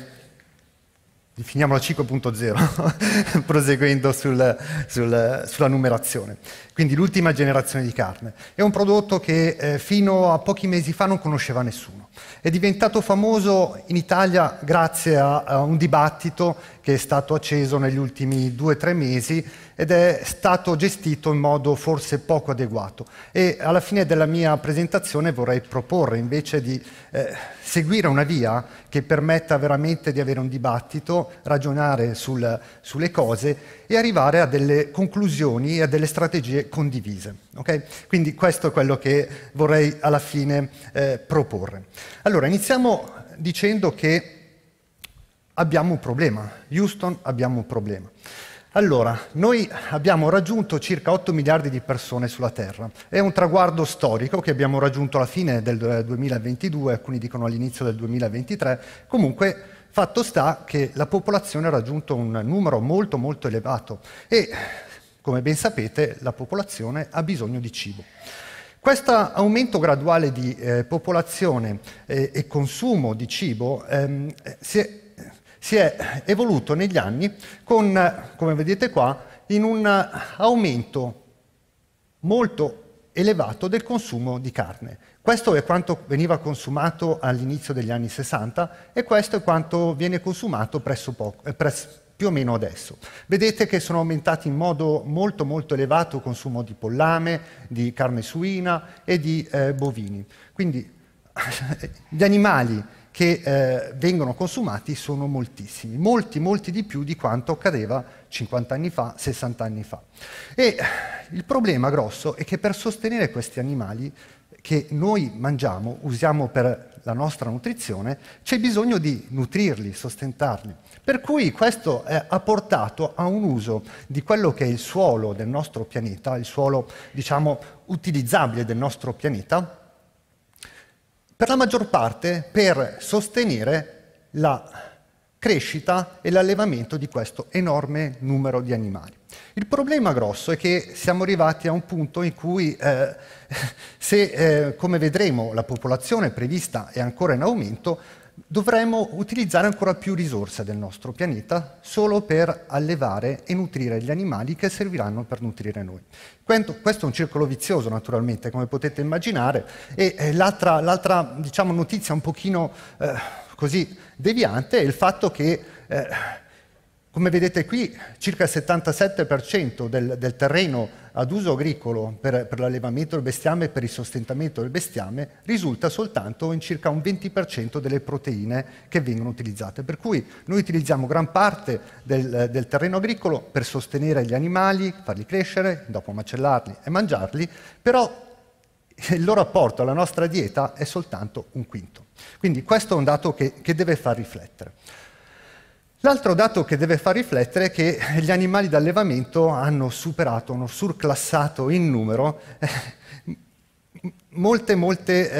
C: definiamola 5.0, proseguendo sul, sul, sulla numerazione. Quindi l'ultima generazione di carne. È un prodotto che eh, fino a pochi mesi fa non conosceva nessuno. È diventato famoso in Italia grazie a, a un dibattito che è stato acceso negli ultimi due o tre mesi ed è stato gestito in modo forse poco adeguato. E alla fine della mia presentazione vorrei proporre invece di eh, seguire una via che permetta veramente di avere un dibattito, ragionare sul, sulle cose e arrivare a delle conclusioni e a delle strategie condivise. Okay? Quindi questo è quello che vorrei alla fine eh, proporre. Allora, iniziamo dicendo che abbiamo un problema. Houston abbiamo un problema. Allora, noi abbiamo raggiunto circa 8 miliardi di persone sulla Terra. È un traguardo storico che abbiamo raggiunto alla fine del 2022, eh, alcuni dicono all'inizio del 2023. Comunque, fatto sta che la popolazione ha raggiunto un numero molto molto elevato e, come ben sapete, la popolazione ha bisogno di cibo. Questo aumento graduale di eh, popolazione eh, e consumo di cibo ehm, si è si è evoluto negli anni con, come vedete qua, in un aumento molto elevato del consumo di carne. Questo è quanto veniva consumato all'inizio degli anni 60 e questo è quanto viene consumato presso poco, eh, presso più o meno adesso. Vedete che sono aumentati in modo molto molto elevato il consumo di pollame, di carne suina e di eh, bovini. Quindi gli animali che eh, vengono consumati sono moltissimi, molti, molti di più di quanto accadeva 50 anni fa, 60 anni fa. E il problema grosso è che per sostenere questi animali che noi mangiamo, usiamo per la nostra nutrizione, c'è bisogno di nutrirli, sostentarli. Per cui questo eh, ha portato a un uso di quello che è il suolo del nostro pianeta, il suolo diciamo utilizzabile del nostro pianeta, per la maggior parte per sostenere la crescita e l'allevamento di questo enorme numero di animali. Il problema grosso è che siamo arrivati a un punto in cui eh, se, eh, come vedremo, la popolazione prevista è ancora in aumento, dovremmo utilizzare ancora più risorse del nostro pianeta solo per allevare e nutrire gli animali che serviranno per nutrire noi. Questo è un circolo vizioso naturalmente, come potete immaginare, e eh, l'altra diciamo, notizia un pochino eh, così deviante è il fatto che eh, come vedete qui, circa il 77% del, del, terreno ad uso agricolo per, per l'allevamento del bestiame e per il sostentamento del bestiame risulta soltanto in circa un 20% delle proteine che vengono utilizzate. Per cui noi utilizziamo gran parte del, del terreno agricolo per sostenere gli animali, farli crescere, dopo macellarli e mangiarli, però il loro apporto alla nostra dieta è soltanto un quinto. Quindi questo è un dato che, che deve far riflettere. L'altro dato che deve far riflettere è che gli animali d'allevamento hanno superato, hanno surclassato in numero eh, molte molte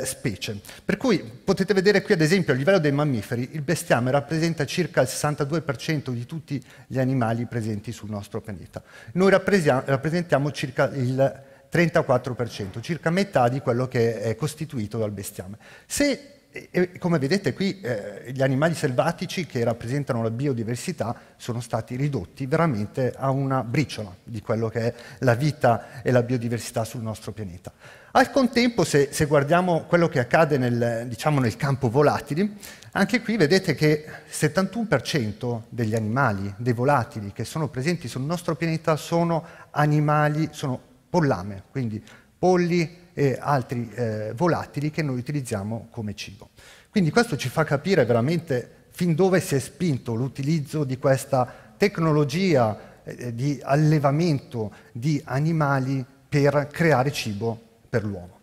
C: eh, specie. Per cui potete vedere qui ad esempio a livello dei mammiferi il bestiame rappresenta circa il 62% di tutti gli animali presenti sul nostro pianeta. Noi rappresentiamo circa il 34%, circa metà di quello che è costituito dal bestiame. Se e, come vedete qui eh, gli animali selvatici che rappresentano la biodiversità sono stati ridotti veramente a una briciola di quello che è la vita e la biodiversità sul nostro pianeta. Al contempo, se, se guardiamo quello che accade nel, diciamo, nel campo volatili, anche qui vedete che il 71% degli animali, dei volatili che sono presenti sul nostro pianeta sono animali, sono pollame, quindi polli, e altri eh, volatili che noi utilizziamo come cibo. Quindi questo ci fa capire veramente fin dove si è spinto l'utilizzo di questa tecnologia eh, eh di allevamento di animali per creare cibo per l'uomo.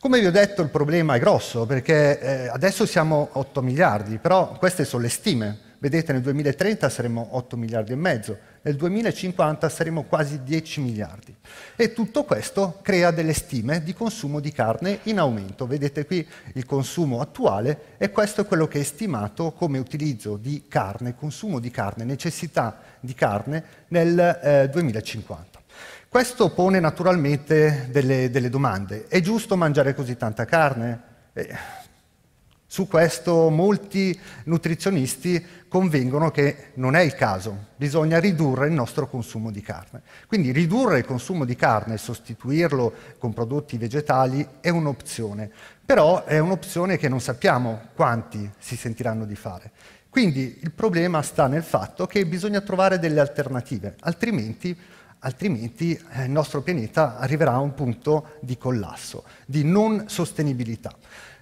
C: Come vi ho detto il problema è grosso perché eh, adesso siamo 8 miliardi, però queste sono le stime, Vedete, nel 2030 saremo 8 miliardi e mezzo, nel 2050 saremo quasi 10 miliardi. E tutto questo crea delle stime di consumo di carne in aumento. Vedete qui il consumo attuale e questo è quello che è stimato come utilizzo di carne, consumo di carne, necessità di carne nel eh, 2050. Questo pone naturalmente delle, delle, domande. È giusto mangiare così tanta carne? Eh, su questo molti nutrizionisti convengono che non è il caso, bisogna ridurre il nostro consumo di carne. Quindi ridurre il consumo di carne e sostituirlo con prodotti vegetali è un'opzione, però è un'opzione che non sappiamo quanti si sentiranno di fare. Quindi il problema sta nel fatto che bisogna trovare delle alternative, altrimenti altrimenti eh, il nostro pianeta arriverà a un punto di collasso, di non sostenibilità.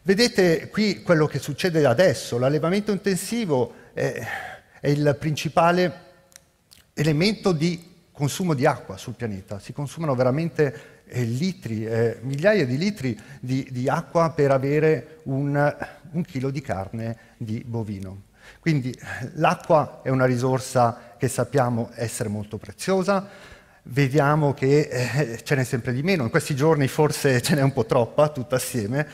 C: Vedete qui quello che succede adesso, l'allevamento intensivo è, è il principale elemento di consumo di acqua sul pianeta. Si consumano veramente eh, litri, eh, migliaia di litri di, di acqua per avere un, un, chilo di carne di bovino. Quindi l'acqua è una risorsa che sappiamo essere molto preziosa, vediamo che eh, ce n'è sempre di meno, in questi giorni forse ce n'è un po' troppa tutta assieme,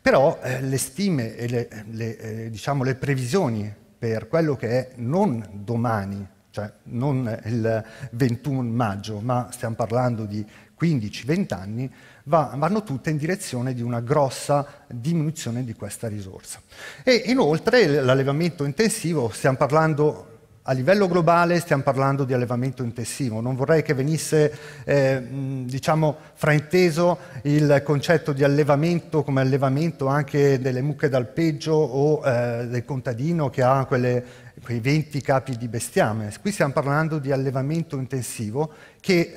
C: però eh, le stime e le, le, eh, diciamo, le previsioni per quello che è non domani, cioè non il 21 maggio, ma stiamo parlando di 15-20 anni, va, vanno tutte in direzione di una grossa diminuzione di questa risorsa. E inoltre l'allevamento intensivo, stiamo parlando a livello globale stiamo parlando di allevamento intensivo, non vorrei che venisse eh, diciamo, frainteso il concetto di allevamento come allevamento anche delle mucche d'alpeggio o eh, del contadino che ha quelle, quei 20 capi di bestiame. Qui stiamo parlando di allevamento intensivo che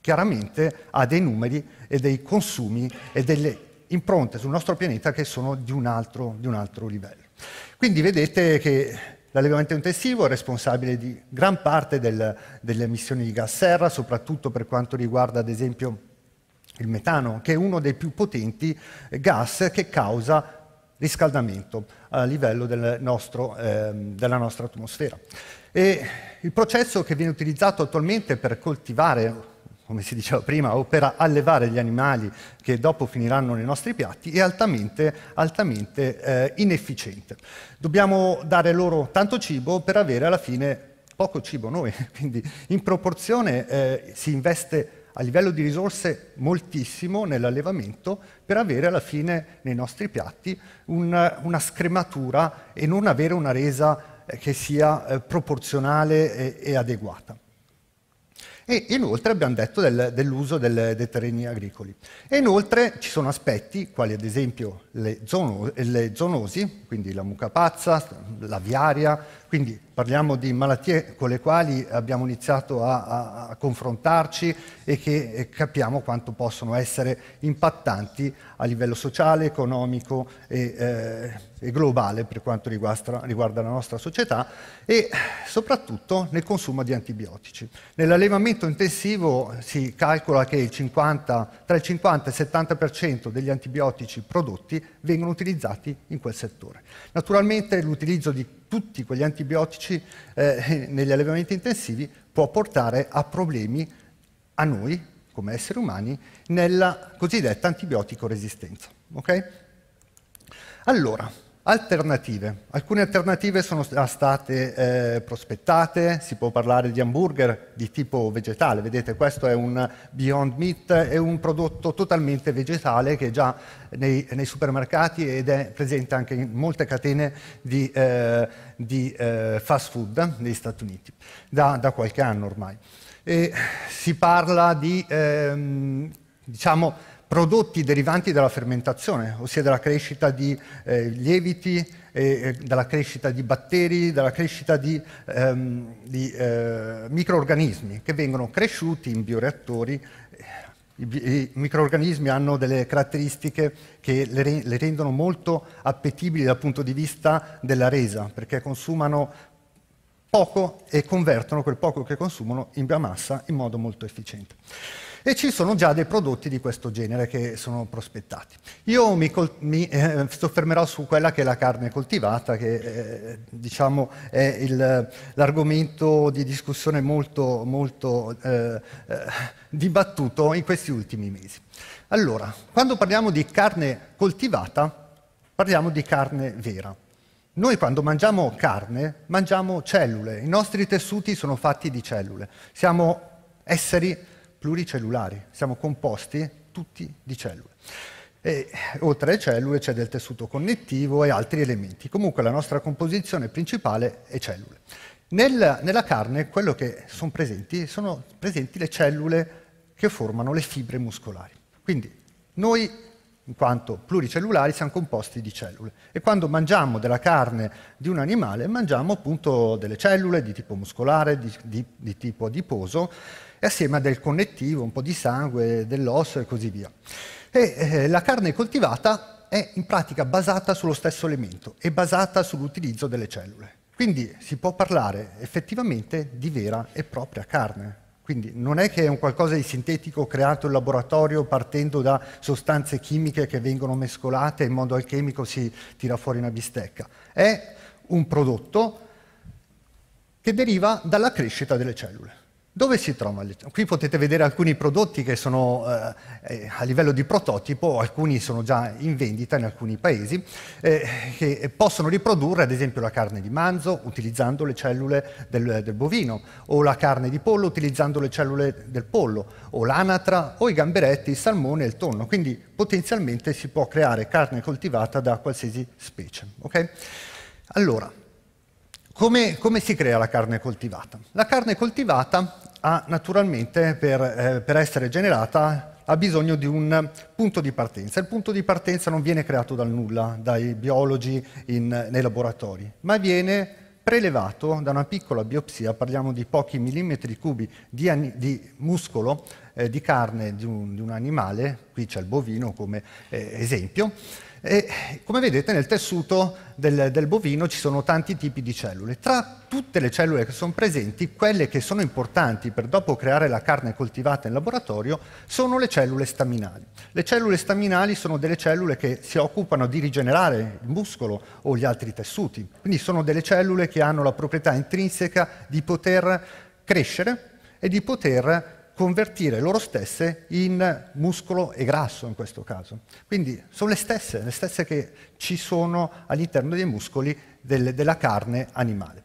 C: chiaramente ha dei numeri e dei consumi e delle impronte sul nostro pianeta che sono di un altro, di un altro livello. Quindi vedete che L'allevamento intensivo è responsabile di gran parte del, delle emissioni di gas serra, soprattutto per quanto riguarda ad esempio il metano, che è uno dei più potenti gas che causa riscaldamento a livello del nostro, eh, della nostra atmosfera. E il processo che viene utilizzato attualmente per coltivare come si diceva prima, o per allevare gli animali che dopo finiranno nei nostri piatti, è altamente, altamente eh, inefficiente. Dobbiamo dare loro tanto cibo per avere alla fine poco cibo noi, quindi in proporzione eh, si investe a livello di risorse moltissimo nell'allevamento per avere alla fine nei nostri piatti un, una scrematura e non avere una resa eh, che sia eh, proporzionale e, e adeguata. E inoltre abbiamo detto del, dell'uso del, dei terreni agricoli. E inoltre ci sono aspetti, quali ad esempio le, zono, le zonosi, quindi la mucca pazza, la viaria, quindi parliamo di malattie con le quali abbiamo iniziato a, a, a confrontarci e che e capiamo quanto possono essere impattanti a livello sociale, economico e, eh, e globale per quanto riguarda, riguarda, la nostra società e soprattutto nel consumo di antibiotici. Nell'allevamento intensivo si calcola che il 50, tra il 50 e il 70% degli antibiotici prodotti vengono utilizzati in quel settore. Naturalmente l'utilizzo di tutti quegli antibiotici eh, negli allevamenti intensivi può portare a problemi a noi, come esseri umani, nella cosiddetta antibiotico resistenza. Okay? Allora, Alternative. Alcune alternative sono state eh, prospettate, si può parlare di hamburger di tipo vegetale, vedete questo è un Beyond Meat, è un prodotto totalmente vegetale che è già nei, nei supermercati ed è presente anche in molte catene di, eh, di eh, fast food negli Stati Uniti, da, da qualche anno ormai. E si parla di ehm, diciamo, prodotti derivanti dalla fermentazione, ossia dalla crescita di eh, lieviti, eh, dalla crescita di batteri, dalla crescita di, ehm, di eh, microorganismi che vengono cresciuti in bioreattori. I, i microorganismi hanno delle caratteristiche che le, re le rendono molto appetibili dal punto di vista della resa, perché consumano poco e convertono quel poco che consumano in biomassa in modo molto efficiente. E ci sono già dei prodotti di questo genere che sono prospettati. Io mi, mi eh, soffermerò su quella che è la carne coltivata, che eh, diciamo è l'argomento di discussione molto, molto eh, eh, dibattuto in questi ultimi mesi. Allora, quando parliamo di carne coltivata, parliamo di carne vera. Noi quando mangiamo carne, mangiamo cellule, i nostri tessuti sono fatti di cellule, siamo esseri pluricellulari, siamo composti tutti di cellule. E, oltre alle cellule c'è del tessuto connettivo e altri elementi. Comunque la nostra composizione principale è cellule. Nel, nella carne quello che sono presenti sono presenti le cellule che formano le fibre muscolari. Quindi noi, in quanto pluricellulari, siamo composti di cellule e quando mangiamo della carne di un animale mangiamo appunto delle cellule di tipo muscolare, di, di, di tipo adiposo e assieme a del connettivo, un po' di sangue, dell'osso e così via. E, eh, la carne coltivata è in pratica basata sullo stesso elemento, è basata sull'utilizzo delle cellule. Quindi si può parlare effettivamente di vera e propria carne. Quindi non è che è un qualcosa di sintetico creato in laboratorio partendo da sostanze chimiche che vengono mescolate in modo alchemico si tira fuori una bistecca. È un prodotto che deriva dalla crescita delle cellule. Dove si trova? Qui potete vedere alcuni prodotti che sono eh, eh, a livello di prototipo, alcuni sono già in vendita in alcuni paesi, eh, che possono riprodurre ad esempio la carne di manzo utilizzando le cellule del, del, bovino, o la carne di pollo utilizzando le cellule del pollo, o l'anatra, o i gamberetti, il salmone e il tonno. Quindi potenzialmente si può creare carne coltivata da qualsiasi specie. Okay? Allora, come, come si crea la carne coltivata? La carne coltivata ha naturalmente per, eh, per essere generata ha bisogno di un punto di partenza. Il punto di partenza non viene creato dal nulla, dai biologi in, nei laboratori, ma viene prelevato da una piccola biopsia, parliamo di pochi millimetri cubi di, di muscolo eh, di carne di un, di un, animale, qui c'è il bovino come eh, esempio, e come vedete nel tessuto del, del, bovino ci sono tanti tipi di cellule. Tra tutte le cellule che sono presenti, quelle che sono importanti per dopo creare la carne coltivata in laboratorio sono le cellule staminali. Le cellule staminali sono delle cellule che si occupano di rigenerare il muscolo o gli altri tessuti. Quindi sono delle cellule che hanno la proprietà intrinseca di poter crescere e di poter convertire loro stesse in muscolo e grasso in questo caso. Quindi sono le stesse, le stesse che ci sono all'interno dei muscoli del, della carne animale.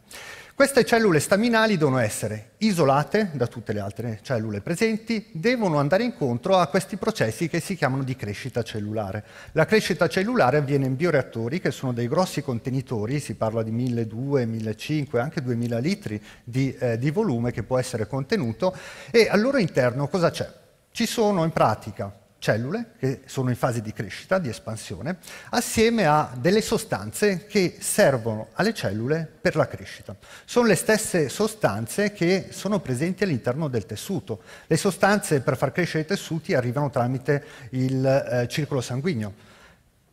C: Queste cellule staminali devono essere isolate da tutte le altre cellule presenti, devono andare incontro a questi processi che si chiamano di crescita cellulare. La crescita cellulare avviene in bioreattori che sono dei grossi contenitori, si parla di 1200, 1500, anche 2000 litri di, eh, di volume che può essere contenuto e al loro interno cosa c'è? Ci sono in pratica cellule che sono in fase di crescita, di espansione, assieme a delle sostanze che servono alle cellule per la crescita. Sono le stesse sostanze che sono presenti all'interno del tessuto. Le sostanze per far crescere i tessuti arrivano tramite il eh, circolo sanguigno.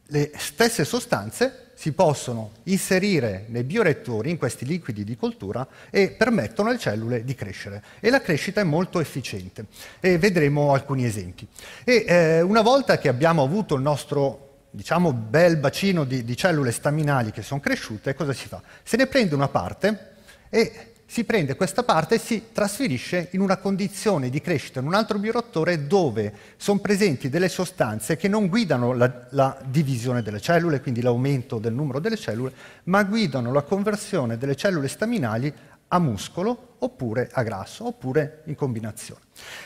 C: Le stesse sostanze si possono inserire nei bioreattori, in questi liquidi di coltura, e permettono alle cellule di crescere. E la crescita è molto efficiente. E vedremo alcuni esempi. E, eh, una volta che abbiamo avuto il nostro diciamo, bel bacino di, di cellule staminali che sono cresciute, cosa si fa? Se ne prende una parte e si prende questa parte e si trasferisce in una condizione di crescita, in un altro bioreattore dove sono presenti delle sostanze che non guidano la, la divisione delle cellule, quindi l'aumento del numero delle cellule, ma guidano la conversione delle cellule staminali a muscolo oppure a grasso, oppure in combinazione.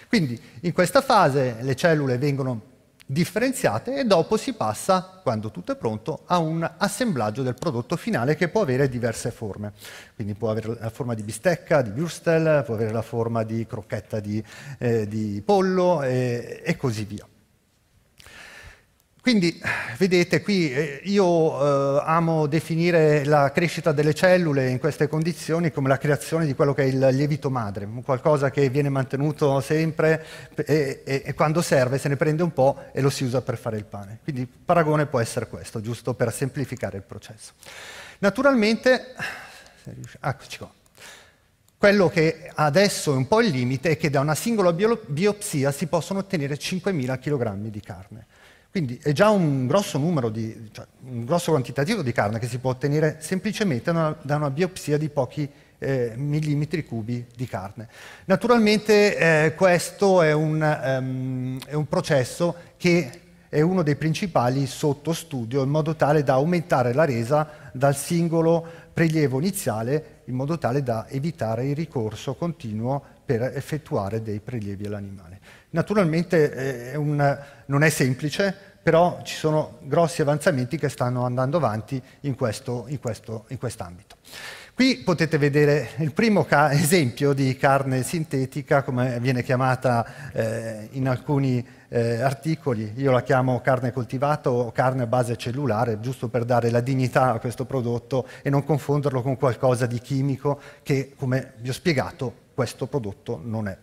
C: Quindi in questa fase le cellule vengono differenziate e dopo si passa, quando tutto è pronto, a un assemblaggio del prodotto finale che può avere diverse forme. Quindi può avere la forma di bistecca, di würstel, può avere la forma di crocchetta di, eh, di pollo e, eh, e così via. Quindi, vedete, qui eh, io eh, amo definire la crescita delle cellule in queste condizioni come la creazione di quello che è il lievito madre, qualcosa che viene mantenuto sempre e, e, e quando serve se ne prende un po' e lo si usa per fare il pane. Quindi il paragone può essere questo, giusto per semplificare il processo. Naturalmente, ah, eccoci qua. Quello che adesso è un po' il limite è che da una singola biopsia si possono ottenere 5.000 kg di carne. Quindi è già un grosso numero, di, cioè un grosso quantitativo di carne che si può ottenere semplicemente da una biopsia di pochi eh, millimetri cubi di carne. Naturalmente eh, questo è un, um, è un processo che è uno dei principali sotto studio in modo tale da aumentare la resa dal singolo prelievo iniziale in modo tale da evitare il ricorso continuo per effettuare dei prelievi all'animale. Naturalmente eh, un, non è semplice, però ci sono grossi avanzamenti che stanno andando avanti in, questo, in, questo, in quest'ambito. Qui potete vedere il primo esempio di carne sintetica, come viene chiamata eh, in alcuni eh, articoli, io la chiamo carne coltivata o carne a base cellulare, giusto per dare la dignità a questo prodotto e non confonderlo con qualcosa di chimico che, come vi ho spiegato, questo prodotto non è.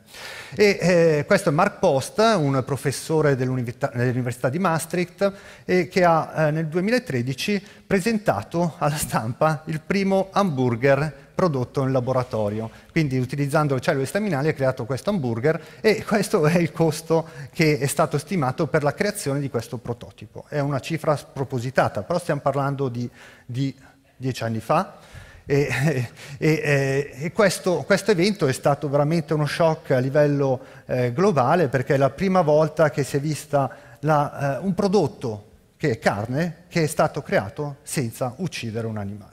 C: E, eh, questo è Mark Post, un professore dell'Università, di Maastricht, eh, che ha eh, nel 2013 presentato alla stampa il primo hamburger prodotto in laboratorio. Quindi utilizzando le cellule staminali ha creato questo hamburger e questo è il costo che è stato stimato per la creazione di questo prototipo. È una cifra spropositata, però stiamo parlando di, di dieci anni fa e, e, eh, e questo, questo, evento è stato veramente uno shock a livello eh, globale perché è la prima volta che si è vista la, eh, un prodotto che è carne che è stato creato senza uccidere un animale.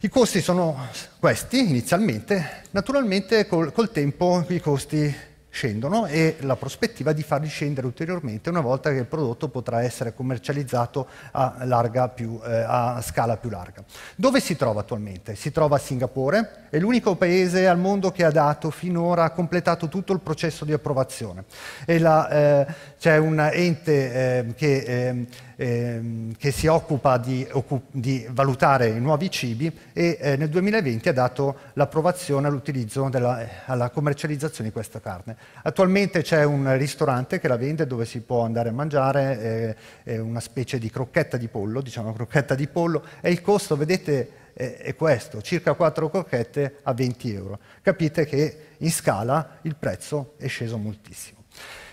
C: I costi sono questi inizialmente, naturalmente col, col tempo i costi scendono e la prospettiva di farli scendere ulteriormente una volta che il prodotto potrà essere commercializzato a, più, eh, a scala più larga. Dove si trova attualmente? Si trova a Singapore, è l'unico paese al mondo che ha dato finora, ha completato tutto il processo di approvazione. E la, eh, c'è un ente ehm, che, ehm, ehm, che, si occupa di, di, valutare i nuovi cibi e eh, nel 2020 ha dato l'approvazione all'utilizzo, della, eh, alla commercializzazione di questa carne. Attualmente c'è un ristorante che la vende dove si può andare a mangiare eh, una specie di crocchetta di pollo, diciamo crocchetta di pollo, e il costo, vedete, è questo, circa 4 crocchette a 20 euro. Capite che in scala il prezzo è sceso moltissimo.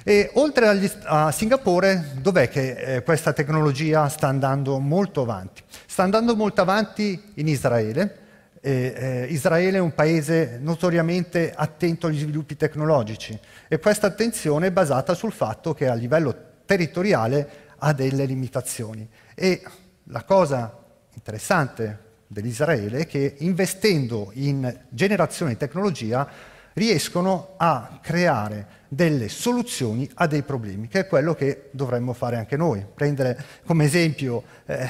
C: E oltre agli, a Singapore, dov'è che eh, questa tecnologia sta andando molto avanti? Sta andando molto avanti in Israele. E, eh, Israele è un paese notoriamente attento agli sviluppi tecnologici e questa attenzione è basata sul fatto che a livello territoriale ha delle limitazioni. E la cosa interessante dell'Israele è che investendo in generazione di tecnologia riescono a creare delle soluzioni a dei problemi, che è quello che dovremmo fare anche noi. Prendere come esempio eh,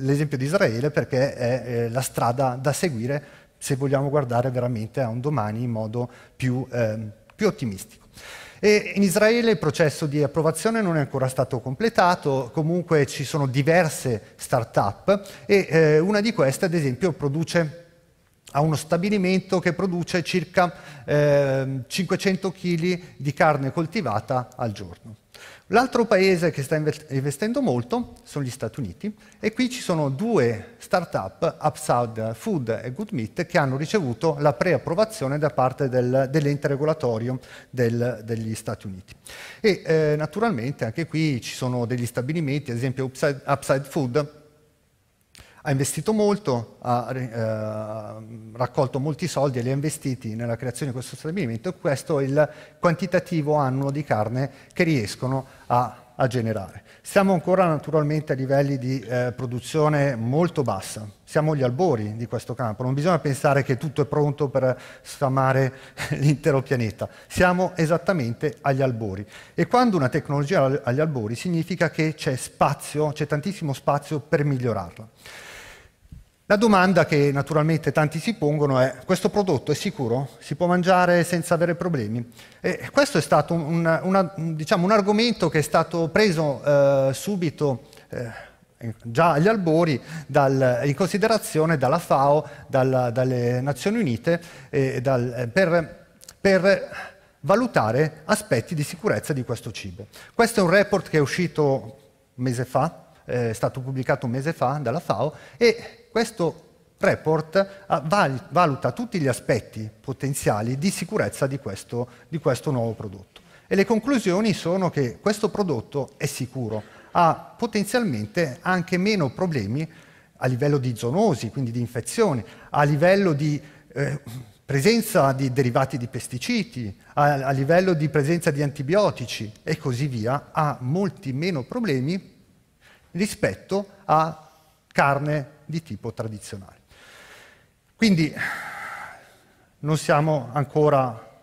C: l'esempio di Israele perché è eh, la strada da seguire se vogliamo guardare veramente a un domani in modo più, eh, più ottimistico. E in Israele il processo di approvazione non è ancora stato completato, comunque ci sono diverse start-up e eh, una di queste ad esempio produce ha uno stabilimento che produce circa eh, 500 kg di carne coltivata al giorno. L'altro paese che sta investendo molto sono gli Stati Uniti e qui ci sono due start-up, Upside Food e Good Meat, che hanno ricevuto la preapprovazione da parte del, dell'ente regolatorio del, degli Stati Uniti. E eh, naturalmente anche qui ci sono degli stabilimenti, ad esempio UpSide Food ha investito molto, ha eh, raccolto molti soldi e li ha investiti nella creazione di questo stabilimento e questo è il quantitativo annuo di carne che riescono a, a generare. Siamo ancora naturalmente a livelli di eh, produzione molto bassa, siamo agli albori di questo campo, non bisogna pensare che tutto è pronto per sfamare l'intero pianeta, siamo esattamente agli albori e quando una tecnologia è agli albori significa che c'è spazio, c'è tantissimo spazio per migliorarla. La domanda che naturalmente tanti si pongono è questo prodotto è sicuro? Si può mangiare senza avere problemi? E questo è stato un, una, diciamo, un argomento che è stato preso eh, subito eh, già agli albori dal, in considerazione dalla FAO, dal, dalle Nazioni Unite, eh, dal, per, per valutare aspetti di sicurezza di questo cibo. Questo è un report che è uscito un mese fa, eh, è stato pubblicato un mese fa dalla FAO e questo report ah, valuta tutti gli aspetti potenziali di sicurezza di questo, di questo nuovo prodotto. E le conclusioni sono che questo prodotto è sicuro, ha potenzialmente anche meno problemi a livello di zoonosi, quindi di infezioni, a livello di eh, presenza di derivati di pesticidi, a, a, livello di presenza di antibiotici e così via, ha molti meno problemi rispetto a carne di tipo tradizionale. Quindi non siamo ancora,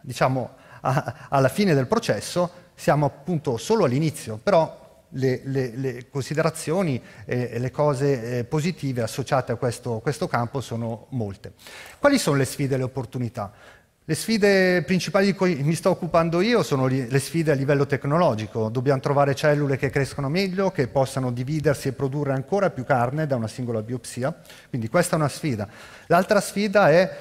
C: diciamo, a, alla fine del processo, siamo appunto solo all'inizio, però le, le, le considerazioni e, le cose eh, positive associate a questo, questo campo sono molte. Quali sono le sfide e le opportunità? Le sfide principali di cui mi sto occupando io sono le sfide a livello tecnologico. Dobbiamo trovare cellule che crescono meglio, che possano dividersi e produrre ancora più carne da una singola biopsia. Quindi questa è una sfida. L'altra sfida è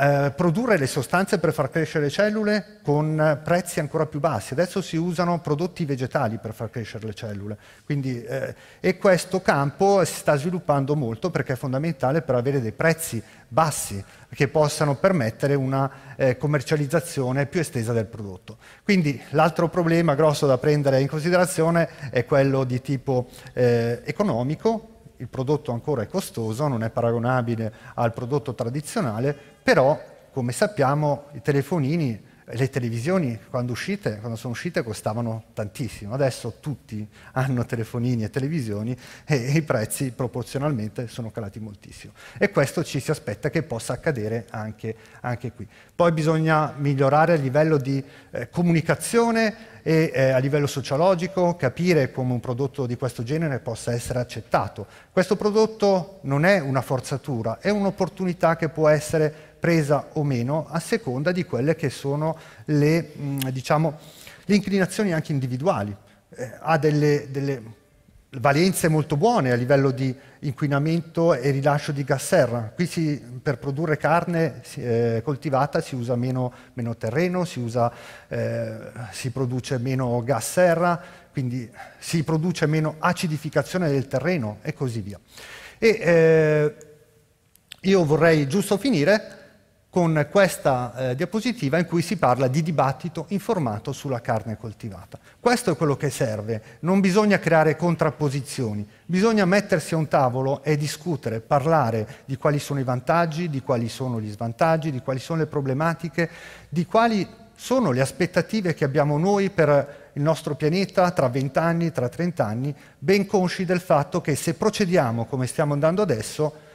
C: eh, produrre le sostanze per far crescere le cellule con prezzi ancora più bassi. Adesso si usano prodotti vegetali per far crescere le cellule. Quindi, eh, e questo campo si sta sviluppando molto perché è fondamentale per avere dei prezzi bassi che possano permettere una eh, commercializzazione più estesa del prodotto. Quindi l'altro problema grosso da prendere in considerazione è quello di tipo eh, economico, il prodotto ancora è costoso, non è paragonabile al prodotto tradizionale, però, come sappiamo, i telefonini, le televisioni, quando, uscite, quando sono uscite, costavano tantissimo. Adesso tutti hanno telefonini e televisioni e i prezzi proporzionalmente sono calati moltissimo. E questo ci si aspetta che possa accadere anche, anche qui. Poi bisogna migliorare a livello di eh, comunicazione e eh, a livello sociologico capire come un prodotto di questo genere possa essere accettato. Questo prodotto non è una forzatura, è un'opportunità che può essere presa o meno a seconda di quelle che sono le, mm, diciamo, le inclinazioni anche individuali. Eh, ha delle, delle valenze molto buone a livello di inquinamento e rilascio di gas serra. Qui si, per produrre carne eh, coltivata si usa meno, meno terreno, si, usa, eh, si, produce meno gas serra, quindi si produce meno acidificazione del terreno e così via. E, eh, io vorrei giusto finire con questa eh, diapositiva in cui si parla di dibattito informato sulla carne coltivata. Questo è quello che serve, non bisogna creare contrapposizioni, bisogna mettersi a un tavolo e discutere, parlare di quali sono i vantaggi, di quali sono gli svantaggi, di quali sono le problematiche, di quali sono le aspettative che abbiamo noi per il nostro pianeta tra 20 anni, tra 30 anni, ben consci del fatto che se procediamo come stiamo andando adesso,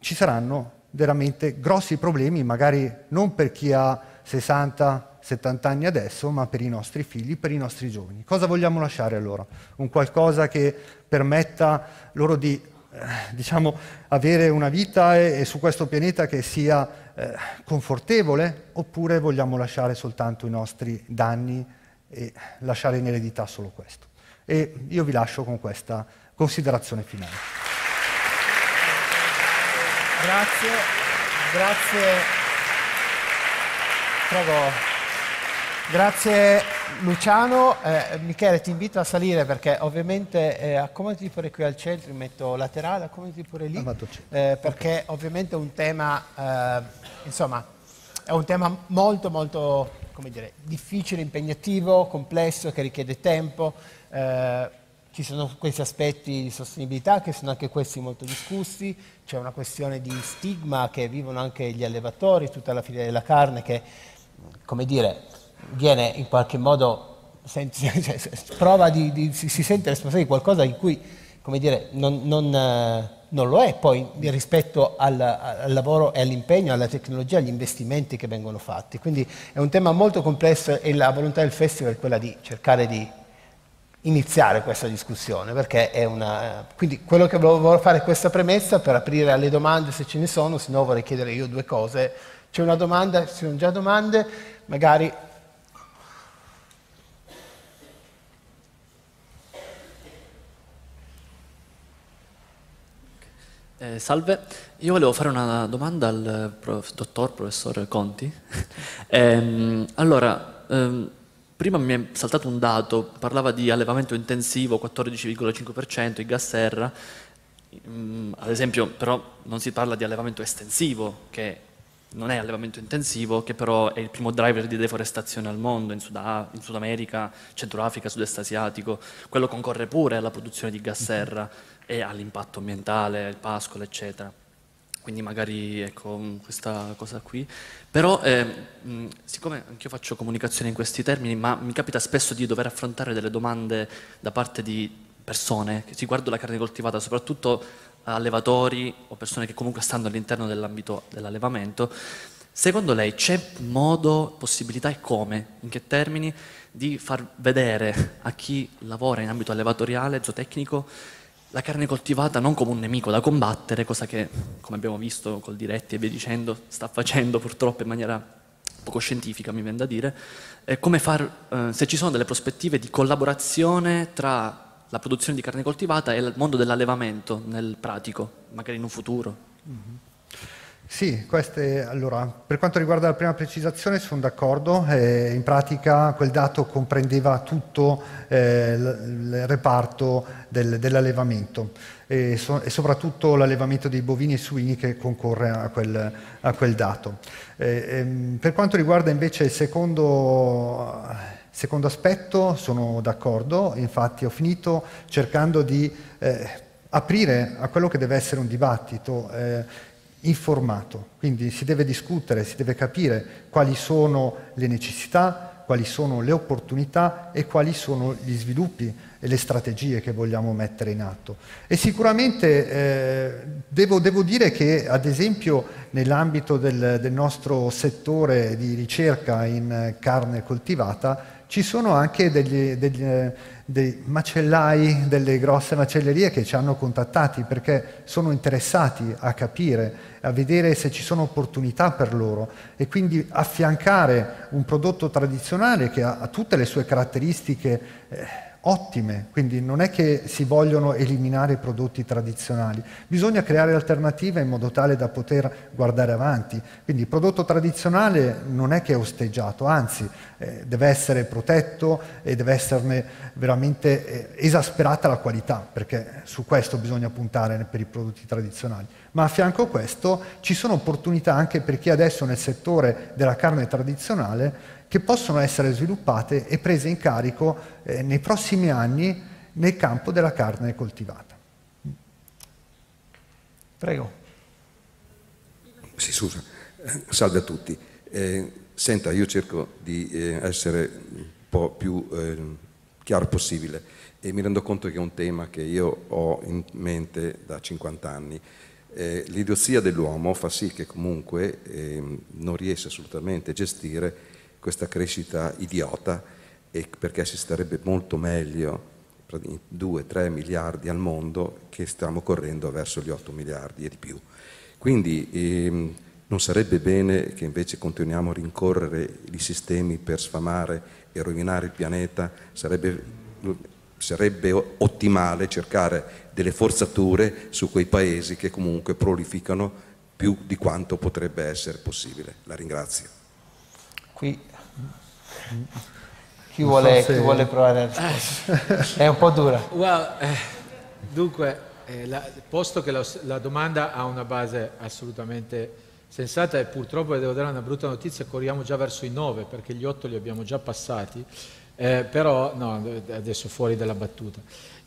C: ci saranno veramente grossi problemi, magari non per chi ha 60, 70 anni adesso, ma per i nostri figli, per i nostri giovani. Cosa vogliamo lasciare allora? Un qualcosa che permetta loro di eh, diciamo, avere una vita e, e, su questo pianeta che sia eh, confortevole, oppure vogliamo lasciare soltanto i nostri danni e lasciare in eredità solo questo? E io vi lascio con questa considerazione finale.
B: Grazie, grazie.
A: Prego. Grazie Luciano. Eh, Michele ti invito a salire perché ovviamente eh, accomodati pure qui al centro, mi metto laterale, accomodati pure lì. Eh, perché ovviamente è un tema, eh, insomma, è un tema molto molto come dire, difficile, impegnativo, complesso, che richiede tempo. Eh, ci sono questi aspetti di sostenibilità che sono anche questi molto discussi, c'è una questione di stigma che vivono anche gli allevatori, tutta la filiera della carne che, come dire, viene in qualche modo, senti, cioè, prova di, di, si, si, sente responsabile di qualcosa in cui, come dire, non, non, eh, non lo è poi rispetto al, al lavoro e all'impegno, alla tecnologia, agli investimenti che vengono fatti. Quindi è un tema molto complesso e la volontà del festival è quella di cercare di iniziare questa discussione, perché è una... Eh, quindi quello che volevo fare è questa premessa per aprire alle domande se ce ne sono, se no vorrei chiedere io due cose. C'è una domanda, ci sono già domande, magari...
D: Eh, salve, io volevo fare una domanda al prof, dottor professor Conti. ehm, allora, ehm, Prima mi è saltato un dato, parlava di allevamento intensivo 14,5%, i gas serra, mm, ad esempio però non si parla di allevamento estensivo, che non è allevamento intensivo, che però è il primo driver di deforestazione al mondo, in Sud, in Sud America, Centro Africa, Sud-Est asiatico, quello concorre pure alla produzione di gas mm-hmm. serra e all'impatto ambientale, al pascolo, eccetera quindi magari ecco, mm, questa cosa qui. Però eh, mh, mm, siccome anch'io faccio comunicazione in questi termini, ma mi capita spesso di dover affrontare delle domande da parte di persone che riguardo la carne coltivata, soprattutto allevatori o persone che comunque stanno all'interno dell'ambito dell'allevamento, secondo lei c'è modo, possibilità e come, in che termini, di far vedere a chi lavora in ambito allevatoriale, zootecnico, la carne coltivata non come un nemico da combattere, cosa che, come abbiamo visto col diretti e via dicendo, sta facendo purtroppo in maniera poco scientifica, mi viene da dire, eh, far, eh, se ci sono delle prospettive di collaborazione tra la produzione di carne coltivata e il mondo dell'allevamento nel pratico, magari in un futuro.
C: Mm-hmm. Sì, queste, allora, per quanto riguarda la prima precisazione sono d'accordo, eh, in pratica quel dato comprendeva tutto eh, il reparto del, dell'allevamento e, so, e, soprattutto l'allevamento dei bovini e suini che concorre a quel, a quel dato. Eh, ehm, per quanto riguarda invece il secondo, secondo aspetto sono d'accordo, infatti ho finito cercando di eh, aprire a quello che deve essere un dibattito eh, informato, quindi si deve discutere, si deve capire quali sono le necessità, quali sono le opportunità e quali sono gli sviluppi e le strategie che vogliamo mettere in atto. E sicuramente eh, devo, devo, dire che ad esempio nell'ambito del, del nostro settore di ricerca in carne coltivata ci sono anche degli, degli, eh, dei macellai delle grosse macellerie che ci hanno contattati perché sono interessati a capire, a vedere se ci sono opportunità per loro e quindi affiancare un prodotto tradizionale che ha, tutte le sue caratteristiche eh, ottime, quindi non è che si vogliono eliminare i prodotti tradizionali, bisogna creare alternative in modo tale da poter guardare avanti. Quindi il prodotto tradizionale non è che è osteggiato, anzi eh, deve essere protetto e deve esserne veramente eh, esasperata la qualità, perché su questo bisogna puntare per i prodotti tradizionali. Ma a fianco a questo ci sono opportunità anche per chi adesso nel settore della carne tradizionale che possono essere sviluppate e prese in carico eh, nei prossimi anni nel campo della carne coltivata. Prego. Sì, scusa. Salve a tutti. Eh, senta, io cerco di eh, essere un po' più eh, chiaro possibile e mi rendo conto che è un tema che io ho in mente da 50 anni. Eh, l'idiozia dell'uomo fa sì che comunque ehm, non riesca assolutamente a gestire questa crescita idiota e perché si starebbe molto meglio 2-3 miliardi al mondo che stiamo correndo verso gli 8 miliardi e di più. Quindi ehm, non sarebbe bene che invece continuiamo a rincorrere i sistemi per sfamare e rovinare il pianeta, sarebbe, sarebbe ottimale cercare delle forzature su quei paesi che comunque prolificano più di quanto potrebbe essere possibile. La
A: ringrazio. Qui chi vuole, so se... chi vuole provare la risposta? Eh. È un po' dura.
B: Well, eh, dunque, eh, la, posto che la, la, domanda ha una base assolutamente sensata e purtroppo devo dare una brutta notizia, corriamo già verso i nove perché gli otto li abbiamo già passati, eh, però no, adesso fuori dalla battuta.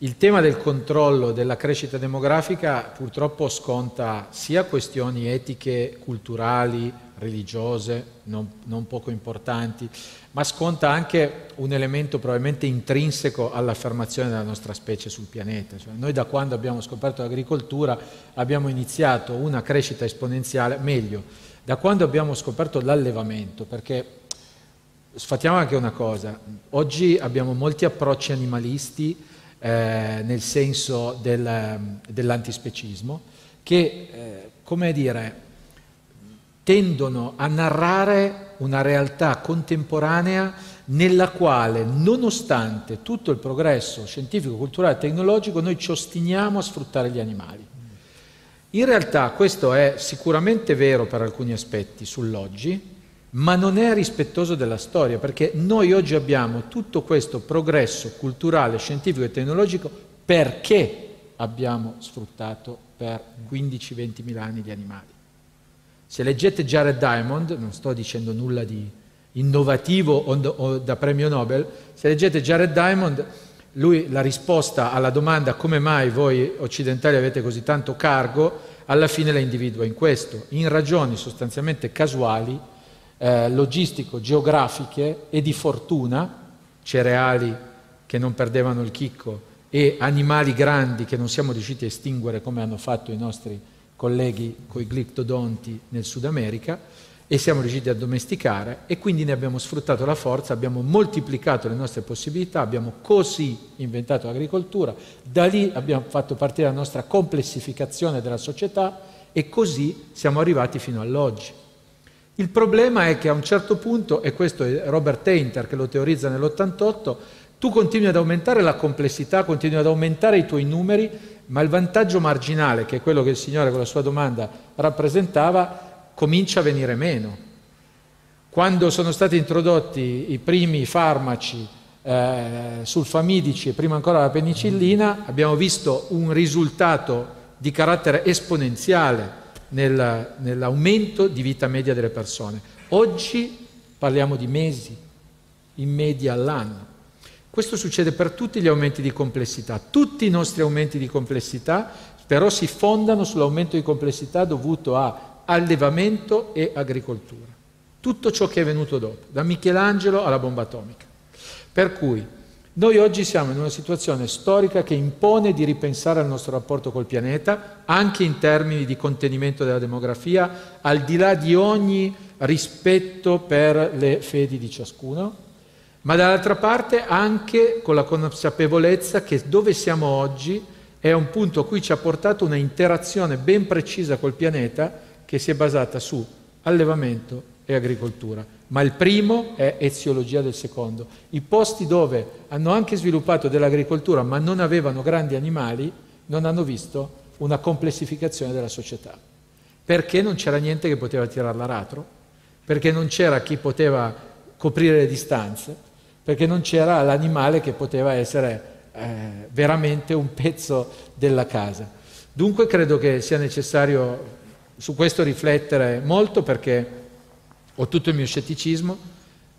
B: Il tema del controllo della crescita demografica purtroppo sconta sia questioni etiche, culturali, religiose non, non poco importanti, ma sconta anche un elemento probabilmente intrinseco all'affermazione della nostra specie sul pianeta. Cioè, noi da quando abbiamo scoperto l'agricoltura abbiamo iniziato una crescita esponenziale, meglio, da quando abbiamo scoperto l'allevamento, perché sfattiamo anche una cosa, oggi abbiamo molti approcci animalisti eh, nel senso del, dell'antispecismo, che, eh, come dire, tendono a narrare una realtà contemporanea nella quale, nonostante tutto il progresso scientifico, culturale e tecnologico, noi ci ostiniamo a sfruttare gli animali. In realtà questo è sicuramente vero per alcuni aspetti sull'oggi, ma non è rispettoso della storia, perché noi oggi abbiamo tutto questo progresso culturale, scientifico e tecnologico perché abbiamo sfruttato per 15-20 mila anni gli animali. Se leggete Jared Diamond, non sto dicendo nulla di innovativo o da premio Nobel, se leggete Jared Diamond, lui la risposta alla domanda come mai voi occidentali avete così tanto cargo, alla fine la individua in questo, in ragioni sostanzialmente casuali, eh, logistico-geografiche e di fortuna, cereali che non perdevano il chicco e animali grandi che non siamo riusciti a estinguere come hanno fatto i nostri colleghi con i gliptodonti nel Sud America e siamo riusciti a domesticare e quindi ne abbiamo sfruttato la forza, abbiamo moltiplicato le nostre possibilità, abbiamo così inventato l'agricoltura, da lì abbiamo fatto partire la nostra complessificazione della società e così siamo arrivati fino all'oggi. Il problema è che a un certo punto, e questo è Robert Tainter che lo teorizza nell'88, tu continui ad aumentare la complessità, continui ad aumentare i tuoi numeri, ma il vantaggio marginale, che è quello che il Signore con la sua domanda rappresentava, comincia a venire meno. Quando sono stati introdotti i primi farmaci eh, sulfamidici e prima ancora la penicillina, abbiamo visto un risultato di carattere esponenziale nel, nell'aumento di vita media delle persone. Oggi parliamo di mesi, in media all'anno. Questo succede per tutti gli aumenti di complessità. Tutti i nostri aumenti di complessità però si fondano sull'aumento di complessità dovuto a allevamento e agricoltura. Tutto ciò che è venuto dopo, da Michelangelo alla bomba atomica. Per cui noi oggi siamo in una situazione storica che impone di ripensare al nostro rapporto col pianeta, anche in termini di contenimento della demografia, al di là di ogni rispetto per le fedi di ciascuno ma dall'altra parte anche con la consapevolezza che dove siamo oggi è un punto a cui ci ha portato una interazione ben precisa col pianeta che si è basata su allevamento e agricoltura. Ma il primo è eziologia del secondo. I posti dove hanno anche sviluppato dell'agricoltura ma non avevano grandi animali non hanno visto una complessificazione della società. Perché non c'era niente che poteva tirare l'aratro, perché non c'era chi poteva coprire le distanze, perché non c'era l'animale che poteva essere eh, veramente un pezzo della casa. Dunque credo che sia necessario su questo riflettere molto perché ho tutto il mio scetticismo,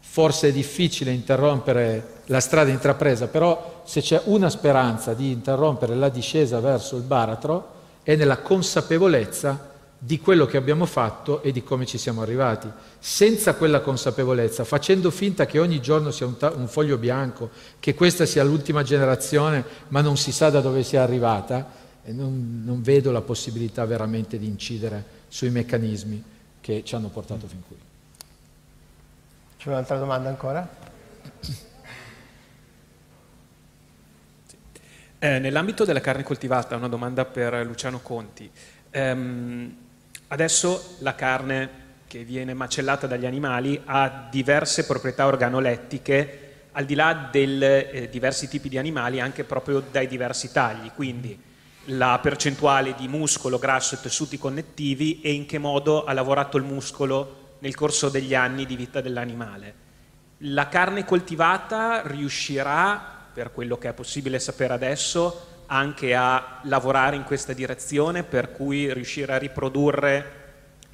B: forse è difficile interrompere la strada intrapresa, però se c'è una speranza di interrompere la discesa verso il baratro è nella consapevolezza di quello che abbiamo fatto e di come ci siamo arrivati. Senza quella consapevolezza, facendo finta che ogni giorno sia un, un foglio bianco, che questa sia l'ultima generazione, ma non si sa da dove sia arrivata, non, non vedo la possibilità veramente di incidere sui meccanismi che ci hanno portato fin qui.
A: C'è un'altra domanda ancora?
D: Eh, nell'ambito della carne coltivata, una domanda per Luciano Conti. Um, Adesso la carne che viene macellata dagli animali ha diverse proprietà organolettiche al di là dei eh, diversi tipi di animali anche proprio dai diversi tagli, quindi la percentuale di muscolo, grasso e tessuti connettivi e in che modo ha lavorato il muscolo nel corso degli anni di vita dell'animale. La carne coltivata riuscirà, per quello che è possibile sapere adesso, anche a lavorare in questa direzione, per cui riuscire a riprodurre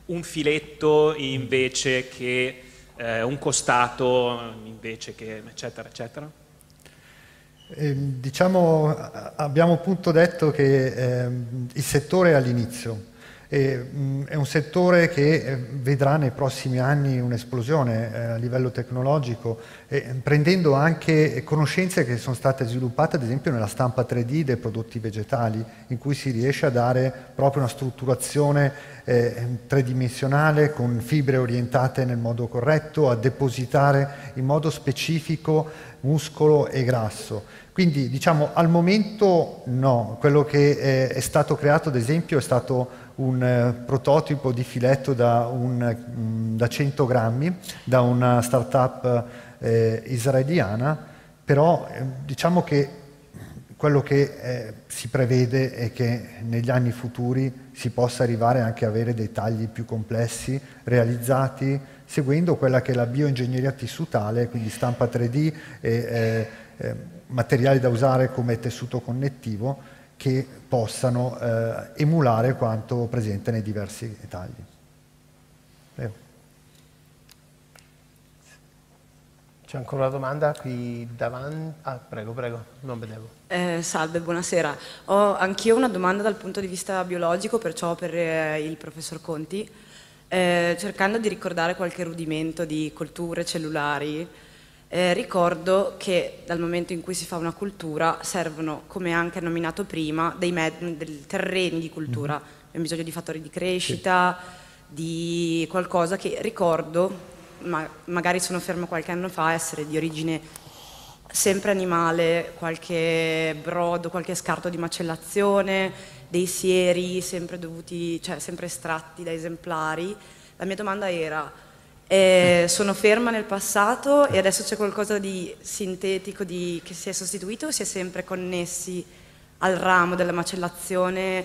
D: un filetto invece che eh, un costato, invece che eccetera, eccetera?
C: Eh, diciamo, abbiamo appunto detto che eh, il settore è all'inizio, e, mh, è un settore che eh, vedrà nei prossimi anni un'esplosione eh, a livello tecnologico, eh, prendendo anche conoscenze che sono state sviluppate ad esempio nella stampa 3D dei prodotti vegetali, in cui si riesce a dare proprio una strutturazione eh, tridimensionale con fibre orientate nel modo corretto, a depositare in modo specifico muscolo e grasso. Quindi diciamo al momento no, quello che è stato creato ad esempio è stato un eh, prototipo di filetto da, un, mm, da 100 grammi da una startup eh, israeliana, però eh, diciamo che quello che eh, si prevede è che negli anni futuri si possa arrivare anche a avere dei tagli più complessi realizzati seguendo quella che è la bioingegneria tissutale, quindi stampa 3D e eh, materiali da usare come tessuto connettivo, che possano eh, emulare quanto presente nei diversi tagli. Prego.
A: C'è ancora una domanda qui davanti? Ah, prego, prego, non vedevo.
E: Eh, salve, buonasera. Ho anch'io una domanda dal punto di vista biologico, perciò per eh, il professor Conti. Eh, cercando di ricordare qualche rudimento di colture cellulari, eh, ricordo che dal momento in cui si fa una cultura servono, come anche nominato prima, dei, dei terreni di cultura, mm-hmm. abbiamo bisogno di fattori di crescita, sì. di qualcosa che ricordo, ma magari sono fermo qualche anno fa, essere di origine sempre animale, qualche brodo, qualche scarto di macellazione, dei sieri sempre, dovuti, cioè, sempre estratti da esemplari. La mia domanda era eh, sono ferma nel passato e adesso c'è qualcosa di sintetico di, che si è sostituito, si è sempre connessi al ramo della macellazione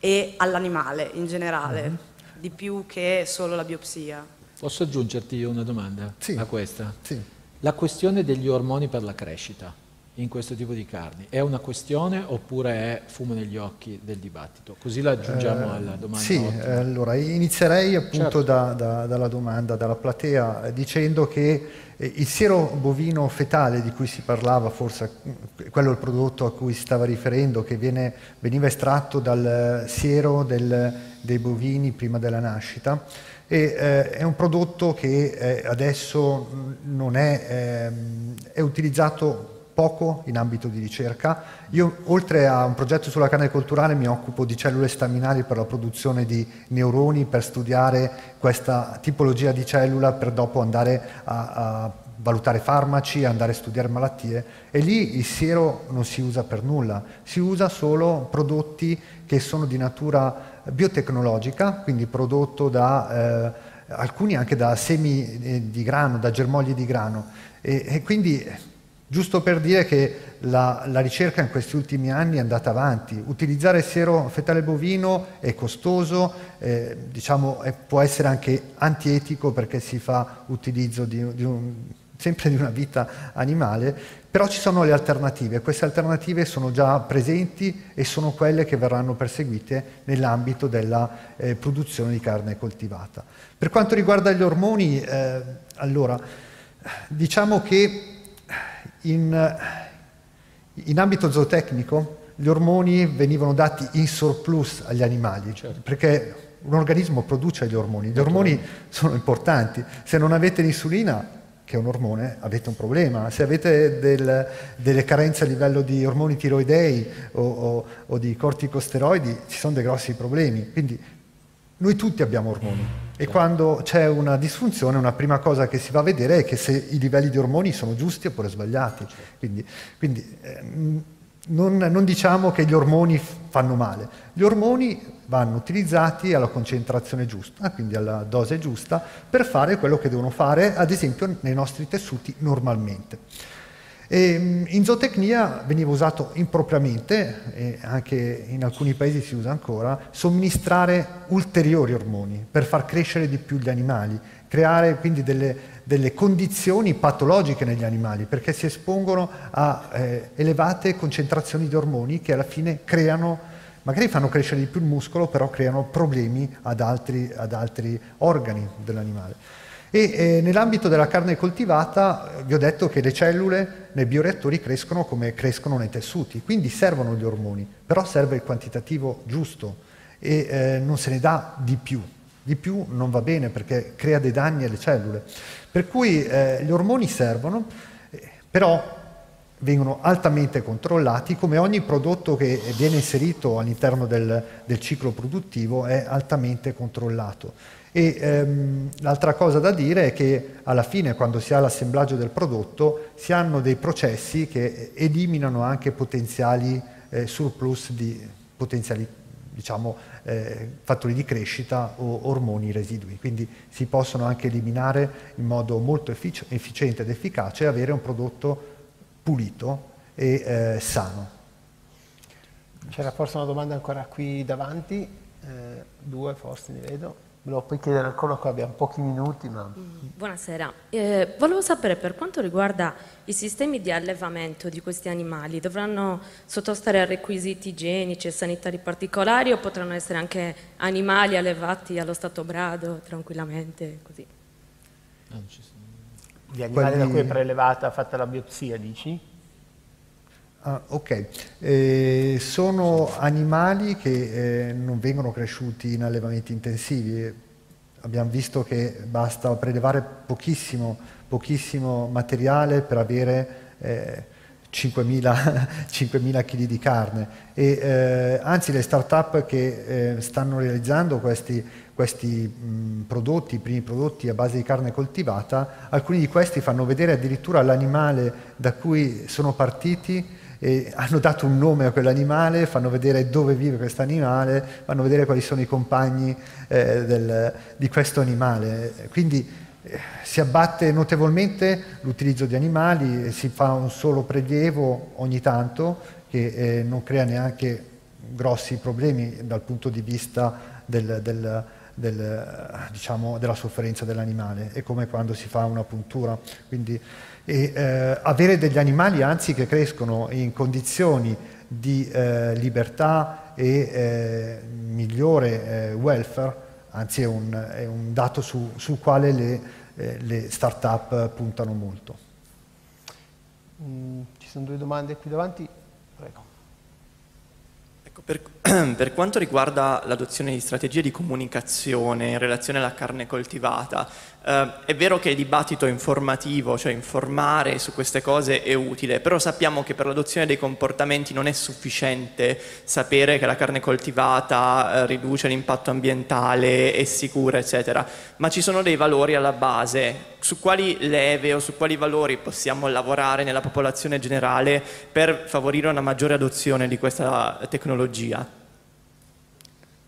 E: e all'animale in generale, mm-hmm. di più che solo la biopsia.
B: Posso aggiungerti io una domanda sì. a questa? Sì. La questione degli ormoni per la crescita in questo tipo di carni. È una questione oppure è fumo negli occhi del dibattito? Così la aggiungiamo eh, alla domanda. Sì, ottima.
C: allora inizierei appunto certo. da, da, dalla domanda, dalla platea, eh, dicendo che eh, il siero bovino fetale di cui si parlava, forse eh, quello è il prodotto a cui si stava riferendo, che viene, veniva estratto dal siero del, dei bovini prima della nascita, e, eh, è un prodotto che eh, adesso mm, non è, ehm, è utilizzato poco in ambito di ricerca. Io, oltre a un progetto sulla carne culturale, mi occupo di cellule staminali per la produzione di neuroni, per studiare questa tipologia di cellula, per dopo andare a, a valutare farmaci, andare a studiare malattie e lì il siero non si usa per nulla, si usa solo prodotti che sono di natura biotecnologica, quindi prodotto da eh, alcuni anche da semi eh, di grano, da germogli di grano e, e quindi Giusto per dire che la, la, ricerca in questi ultimi anni è andata avanti. Utilizzare sero fetale bovino è costoso, eh, diciamo, è, può essere anche antietico perché si fa utilizzo di, di un, sempre di una vita animale, però ci sono le alternative. Queste alternative sono già presenti e sono quelle che verranno perseguite nell'ambito della eh, produzione di carne coltivata. Per quanto riguarda gli ormoni, eh, allora, diciamo che in, eh, in ambito zootecnico gli ormoni venivano dati in surplus agli animali, certo. perché un organismo produce gli ormoni. Gli ormoni sono importanti. Se non avete l'insulina, che è un ormone, avete un problema. Se avete del, delle carenze a livello di ormoni tiroidei o, o, o di corticosteroidi, ci sono dei grossi problemi. Quindi noi tutti abbiamo ormoni. E quando c'è una disfunzione, una prima cosa che si va a vedere è che se i livelli di ormoni sono giusti oppure sbagliati. Quindi, quindi eh, non, non, diciamo che gli ormoni fanno male. Gli ormoni vanno utilizzati alla concentrazione giusta, ah, quindi alla dose giusta, per fare quello che devono fare, ad esempio, nei nostri tessuti normalmente. E ehm, in zootecnia veniva usato impropriamente, e anche in alcuni paesi si usa ancora, somministrare ulteriori ormoni per far crescere di più gli animali, creare quindi delle, delle condizioni patologiche negli animali perché si espongono a eh, elevate concentrazioni di ormoni che alla fine creano magari fanno crescere di più il muscolo, però creano problemi ad altri, ad altri organi dell'animale. E eh, nell'ambito della carne coltivata eh, vi ho detto che le cellule nei bioreattori crescono come crescono nei tessuti, quindi servono gli ormoni, però serve il quantitativo giusto e eh, non se ne dà di più. Di più non va bene perché crea dei danni alle cellule. Per cui eh, gli ormoni servono, eh, però vengono altamente controllati, come ogni prodotto che viene inserito all'interno del, del ciclo produttivo è altamente controllato. E ehm, l'altra cosa da dire è che alla fine, quando si ha l'assemblaggio del prodotto, si hanno dei processi che eliminano anche potenziali eh, surplus di potenziali diciamo, eh, fattori di crescita o ormoni residui. Quindi si possono anche eliminare in modo molto effic efficiente ed efficace e avere un prodotto pulito e eh, sano.
A: C'era forse una domanda ancora qui davanti, eh, due forse ne vedo. Volevo poi chiedere ancora qua, abbiamo pochi minuti. Ma... Mm,
E: buonasera, eh, volevo sapere per quanto riguarda i sistemi di allevamento di questi animali, dovranno sottostare a requisiti igienici e sanitari particolari o potranno essere anche animali allevati allo stato brado tranquillamente? Così?
A: Gli animali Quelli... da cui è prelevata, fatta la biopsia, dici?
C: Ah, ok, eh, sono animali che eh, non vengono cresciuti in allevamenti intensivi. Abbiamo visto che basta prelevare pochissimo, pochissimo materiale per avere eh, 5.000 kg di carne. E, eh, anzi, le start-up che eh, stanno realizzando questi, questi mh, prodotti, i primi prodotti a base di carne coltivata, alcuni di questi fanno vedere addirittura l'animale da cui sono partiti e hanno dato un nome a quell'animale, fanno vedere dove vive questo animale, fanno vedere quali sono i compagni eh, del, di questo animale. Quindi eh, si abbatte notevolmente l'utilizzo di animali, si fa un solo prelievo ogni tanto che eh, non crea neanche grossi problemi dal punto di vista del, del, del, diciamo, della sofferenza dell'animale. È come quando si fa una puntura. Quindi, e eh, avere degli animali anzi che crescono in condizioni di eh, libertà e eh, migliore eh, welfare, anzi è un, è un dato su, sul quale le, eh, le start-up puntano molto.
A: Mm, ci sono due domande qui davanti, prego.
D: Ecco, per, per, quanto riguarda l'adozione di strategie di comunicazione in relazione alla carne coltivata, Uh, è vero che il dibattito informativo, cioè informare su queste cose è utile, però sappiamo che per l'adozione dei comportamenti non è sufficiente sapere che la carne coltivata uh, riduce l'impatto ambientale, è sicura, eccetera, ma ci sono dei valori alla base su quali leve o su quali valori possiamo lavorare nella popolazione generale per favorire una maggiore adozione di questa tecnologia.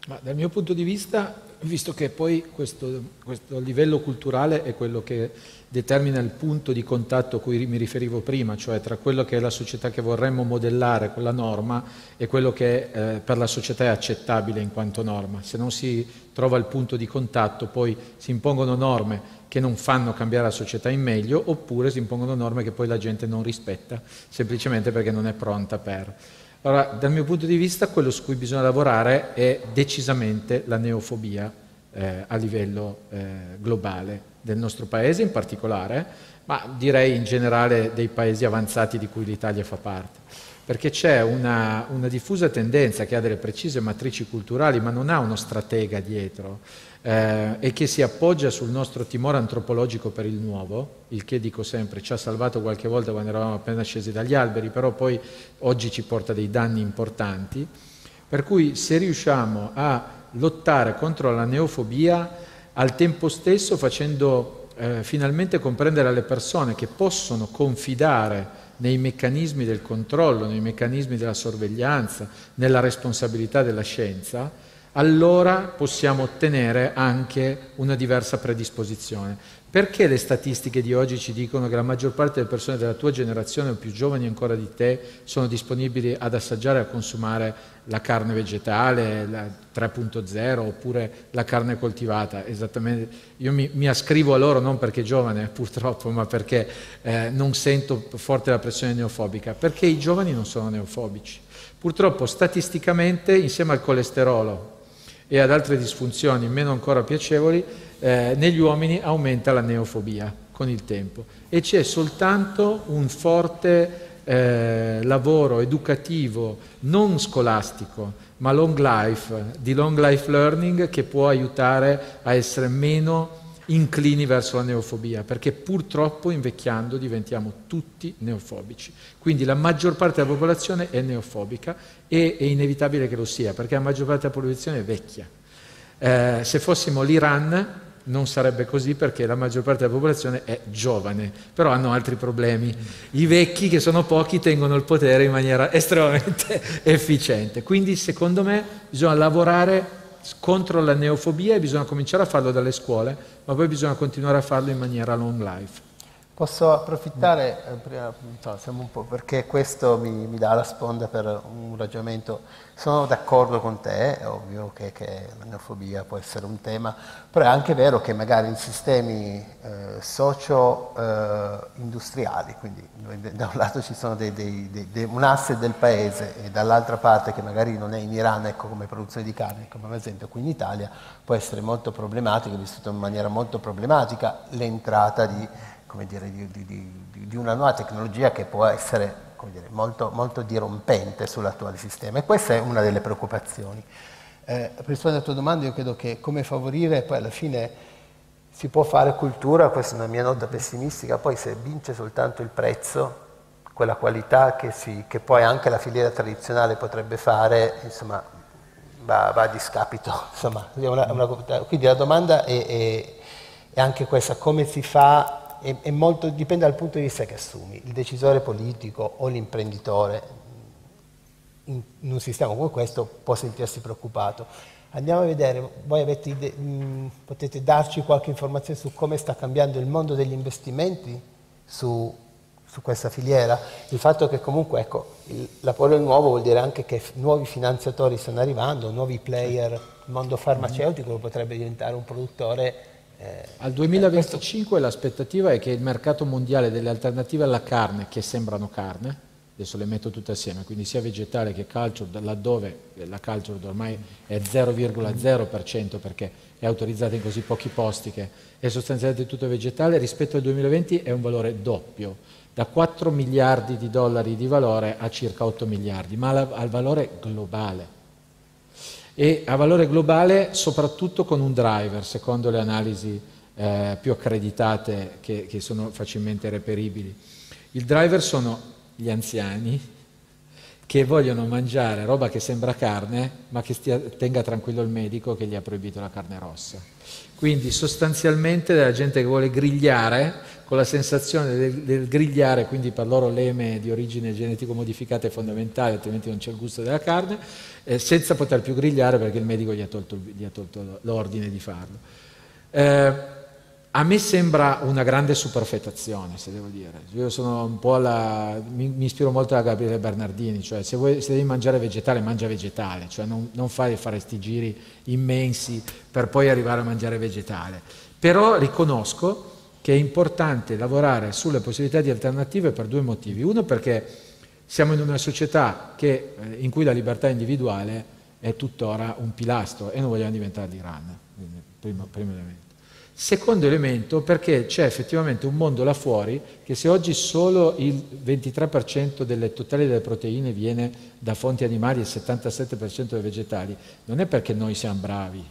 B: Ma dal mio punto di vista visto che poi questo, questo, livello culturale è quello che determina il punto di contatto a cui mi riferivo prima, cioè tra quello che è la società che vorremmo modellare con la norma e quello che eh, per la società è accettabile in quanto norma. Se non si trova il punto di contatto poi si impongono norme che non fanno cambiare la società in meglio oppure si impongono norme che poi la gente non rispetta semplicemente perché non è pronta per... Allora, dal mio punto di vista, quello su cui bisogna lavorare è decisamente la neofobia eh, a livello eh, globale del nostro paese in particolare, ma direi in generale dei paesi avanzati di cui l'Italia fa parte. Perché c'è una, una diffusa tendenza che ha delle precise matrici culturali, ma non ha uno stratega dietro eh, e che si appoggia sul nostro timore antropologico per il nuovo, il che dico sempre ci ha salvato qualche volta quando eravamo appena scesi dagli alberi, però poi oggi ci porta dei danni importanti, per cui se riusciamo a lottare contro la neofobia al tempo stesso facendo eh, finalmente comprendere alle persone che possono confidare nei meccanismi del controllo, nei meccanismi della sorveglianza, nella responsabilità della scienza, allora possiamo ottenere anche una diversa predisposizione. Perché le statistiche di oggi ci dicono che la maggior parte delle persone della tua generazione o più giovani ancora di te sono disponibili ad assaggiare e a consumare la carne vegetale, la 3.0 oppure la carne coltivata? Esattamente, io mi, mi, ascrivo a loro non perché giovane purtroppo, ma perché eh, non sento forte la pressione neofobica, perché i giovani non sono neofobici. Purtroppo statisticamente insieme al colesterolo, e ad altre disfunzioni meno ancora piacevoli, eh, negli uomini aumenta la neofobia con il tempo e c'è soltanto un forte eh, lavoro educativo non scolastico ma long life, di long life learning che può aiutare a essere meno inclini verso la neofobia, perché purtroppo invecchiando diventiamo tutti neofobici. Quindi la maggior parte della popolazione è neofobica e è inevitabile che lo sia, perché la maggior parte della popolazione è vecchia. Eh, se fossimo l'Iran non sarebbe così perché la maggior parte della popolazione è giovane, però hanno altri problemi. I vecchi, che sono pochi, tengono il potere in maniera estremamente efficiente. Quindi secondo me bisogna lavorare contro la neofobia e bisogna cominciare a farlo dalle scuole, ma poi bisogna continuare a farlo in maniera long life.
A: Posso approfittare, eh, un po',
B: perché questo
A: mi, mi, dà la sponda per un ragionamento. Sono d'accordo con te, è ovvio che, che l'anofobia può essere un tema, però è anche vero che magari in sistemi eh, socio-industriali, eh, quindi da un lato ci sono dei, dei, dei, dei un asse del paese e dall'altra parte che magari non è in Iran ecco, come produzione di carne, come ad esempio qui in Italia, può essere molto problematico, vissuto in maniera molto problematica l'entrata di dire, di, di, di, una nuova tecnologia che può essere dire, molto, molto, dirompente sull'attuale sistema e questa è una delle preoccupazioni. Eh, rispondendo alla tua domanda io credo che come favorire poi alla fine si può fare cultura, questa è una mia nota pessimistica, poi se vince soltanto il prezzo, quella qualità che, si, che poi anche la filiera tradizionale potrebbe fare, insomma, va, va a discapito. Insomma, una, una, quindi la domanda è, è, è anche questa, come si fa è, è molto, dipende dal punto di vista che assumi, il decisore politico o l'imprenditore in, in un sistema come questo può sentirsi preoccupato. Andiamo a vedere, voi avete, mh, mm, potete darci qualche informazione su come sta cambiando il mondo degli investimenti su, su questa filiera? Il fatto che comunque ecco, il, la parola nuovo vuol dire anche che nuovi finanziatori stanno arrivando, nuovi player, il mondo farmaceutico mm-hmm. potrebbe diventare un produttore eh,
B: Al 2025 questo... l'aspettativa è che il mercato mondiale delle alternative alla carne, che sembrano carne, adesso le metto tutte assieme, quindi sia vegetale che culture, laddove la culture ormai è 0,0% perché è autorizzata in così pochi posti che è sostanzialmente tutto vegetale, rispetto al 2020 è un valore doppio, da 4 miliardi di dollari di valore a circa 8 miliardi, ma al valore globale e a valore globale soprattutto con un driver, secondo le analisi eh, più accreditate che, che, sono facilmente reperibili. Il driver sono gli anziani che vogliono mangiare roba che sembra carne, ma che stia, tenga tranquillo il medico che gli ha proibito la carne rossa. Quindi sostanzialmente la gente che vuole grigliare con la sensazione del, del grigliare, quindi per loro l'eme di origine genetico modificata è fondamentale, altrimenti non c'è il gusto della carne, eh, senza poter più grigliare perché il medico gli ha tolto, gli ha tolto l'ordine di farlo. Eh, a me sembra una grande superfettazione, se devo dire. Io sono un po' alla. mi, mi ispiro molto a Gabriele Bernardini, cioè se, vuoi, se devi mangiare vegetale, mangia vegetale, cioè non, non fai fare questi giri immensi per poi arrivare a mangiare vegetale. Però riconosco che è importante lavorare sulle possibilità di alternative per due motivi. Uno perché siamo in una società che, eh, in cui la libertà individuale è tuttora un pilastro e non vogliamo diventare l'Iran, primo, primo elemento. Secondo elemento perché c'è effettivamente un mondo là fuori che se oggi solo il 23% delle totali delle proteine viene da fonti animali e il 77% dai vegetali, non è perché noi siamo bravi,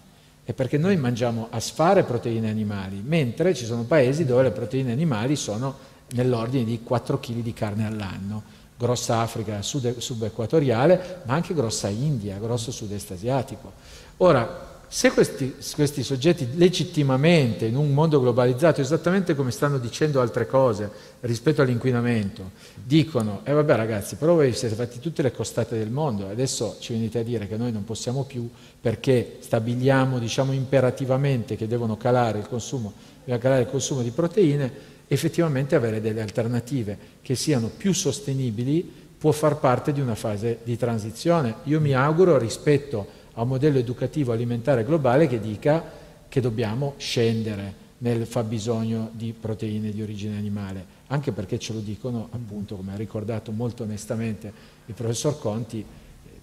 B: è perché noi mangiamo a sfare proteine animali, mentre ci sono paesi dove le proteine animali sono nell'ordine di 4 kg di carne all'anno. Grossa Africa sub- subequatoriale, ma anche grossa India, grosso sud-est asiatico. Ora, se questi, questi, soggetti legittimamente in un mondo globalizzato, esattamente come stanno dicendo altre cose rispetto all'inquinamento, dicono, e eh vabbè ragazzi, però voi siete fatti tutte le costate del mondo, adesso ci venite a dire che noi non possiamo più perché stabiliamo, diciamo imperativamente che devono calare il consumo, calare il consumo di proteine, effettivamente avere delle alternative che siano più sostenibili può far parte di una fase di transizione. Io mi auguro rispetto a a un modello educativo alimentare globale che dica che dobbiamo scendere nel fabbisogno di proteine di origine animale, anche perché ce lo dicono appunto, come ha ricordato molto onestamente il professor Conti, eh,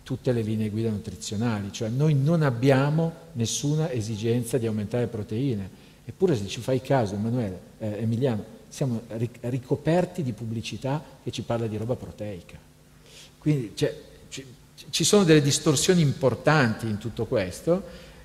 B: tutte le linee guida nutrizionali, cioè noi non abbiamo nessuna esigenza di aumentare proteine, eppure se ci fai caso Emanuele, eh, Emiliano, siamo ric- ricoperti di pubblicità che ci parla di roba proteica. Quindi cioè, ci sono delle distorsioni importanti in tutto questo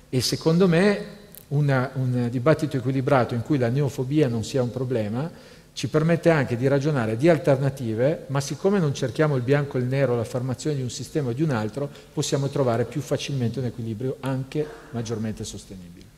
B: e secondo me una, un dibattito equilibrato in cui la neofobia non sia un problema ci permette anche di ragionare di alternative, ma siccome non cerchiamo il bianco e il nero, la formazione di un sistema o di un altro, possiamo trovare più facilmente un equilibrio anche maggiormente sostenibile.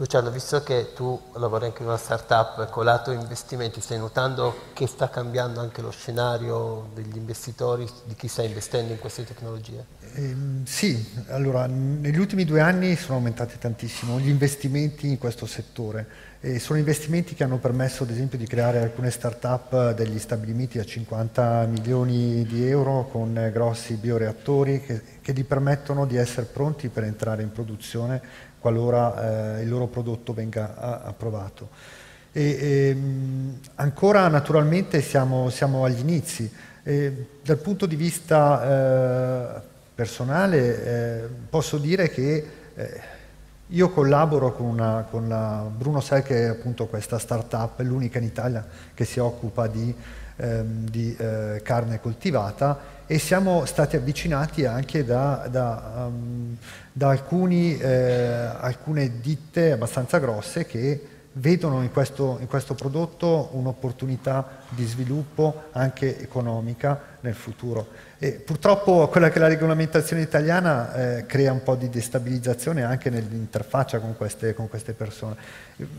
A: Luciano, visto che tu lavori anche in una startup con lato investimenti, stai notando che sta cambiando anche lo scenario degli investitori, di chi sta investendo in queste tecnologie?
C: Eh, sì, allora negli ultimi due anni sono aumentati tantissimo gli investimenti in questo settore. E sono investimenti che hanno permesso ad esempio di creare alcune start-up degli stabilimenti a 50 milioni di euro con grossi bioreattori che, che gli permettono di essere pronti per entrare in produzione qualora eh, il loro prodotto venga approvato. E, e, ehm, ancora naturalmente siamo, siamo agli inizi. E, dal punto di vista eh, personale eh, posso dire che eh, io collaboro con, una, con, la Bruno Sell che è appunto questa start-up, l'unica in Italia che si occupa di, ehm, di eh, carne coltivata e siamo stati avvicinati anche da, da, um, da alcuni, eh, alcune ditte abbastanza grosse che vedono in questo, in questo prodotto un'opportunità di sviluppo anche economica nel futuro. E purtroppo quella che è la regolamentazione italiana eh, crea un po' di destabilizzazione anche nell'interfaccia con queste, con queste, persone.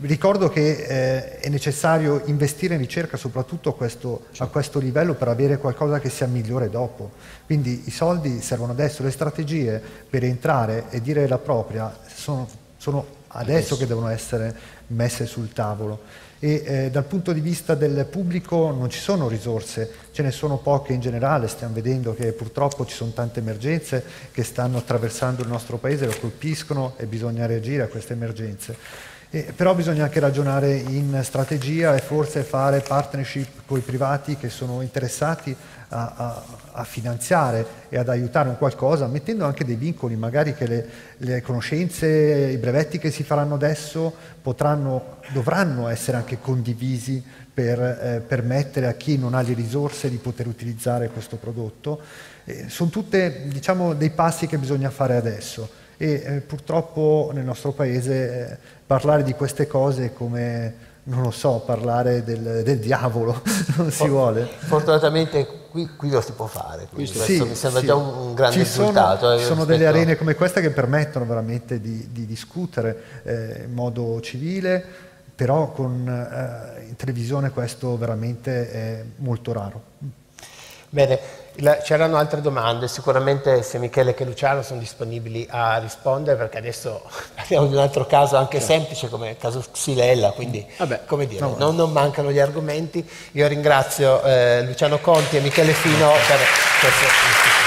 C: Ricordo che eh, è necessario investire in ricerca soprattutto a questo, a certo. questo, livello per avere qualcosa che sia migliore dopo. Quindi i soldi servono adesso, le strategie per entrare e dire la propria sono, sono adesso, adesso che devono essere messe sul tavolo e eh, dal punto di vista del pubblico non ci sono risorse, ce ne sono poche in generale, stiamo vedendo che purtroppo ci sono tante emergenze che stanno attraversando il nostro paese, lo colpiscono e bisogna reagire a queste emergenze. Eh, però bisogna anche ragionare in strategia e forse fare partnership con i privati che sono interessati a, a, a, finanziare e ad aiutare un qualcosa, mettendo anche dei vincoli, magari che le, le conoscenze, i brevetti che si faranno adesso potranno, dovranno essere anche condivisi per eh, permettere a chi non ha le risorse di poter utilizzare questo prodotto. Eh, sono tutti diciamo, dei passi che bisogna fare adesso e eh, purtroppo nel nostro paese eh, parlare di queste cose è come non lo so, parlare del, del diavolo, non si For, vuole.
A: Fortunatamente qui, qui, lo si può fare, quindi sì, mi sembra sì. già un, un grande Ci risultato. Eh, sono, sono delle arene
C: come questa che permettono veramente di, di discutere eh, in modo civile, però con, eh, in televisione questo veramente è molto raro.
A: Bene, c'erano altre domande, sicuramente sia Michele che Luciano sono disponibili a rispondere perché adesso parliamo di un altro caso anche certo. semplice come il caso Xilella, quindi Vabbè, come dire, no, non, non, mancano gli argomenti. Io ringrazio eh, Luciano Conti e Michele Fino per
B: questo...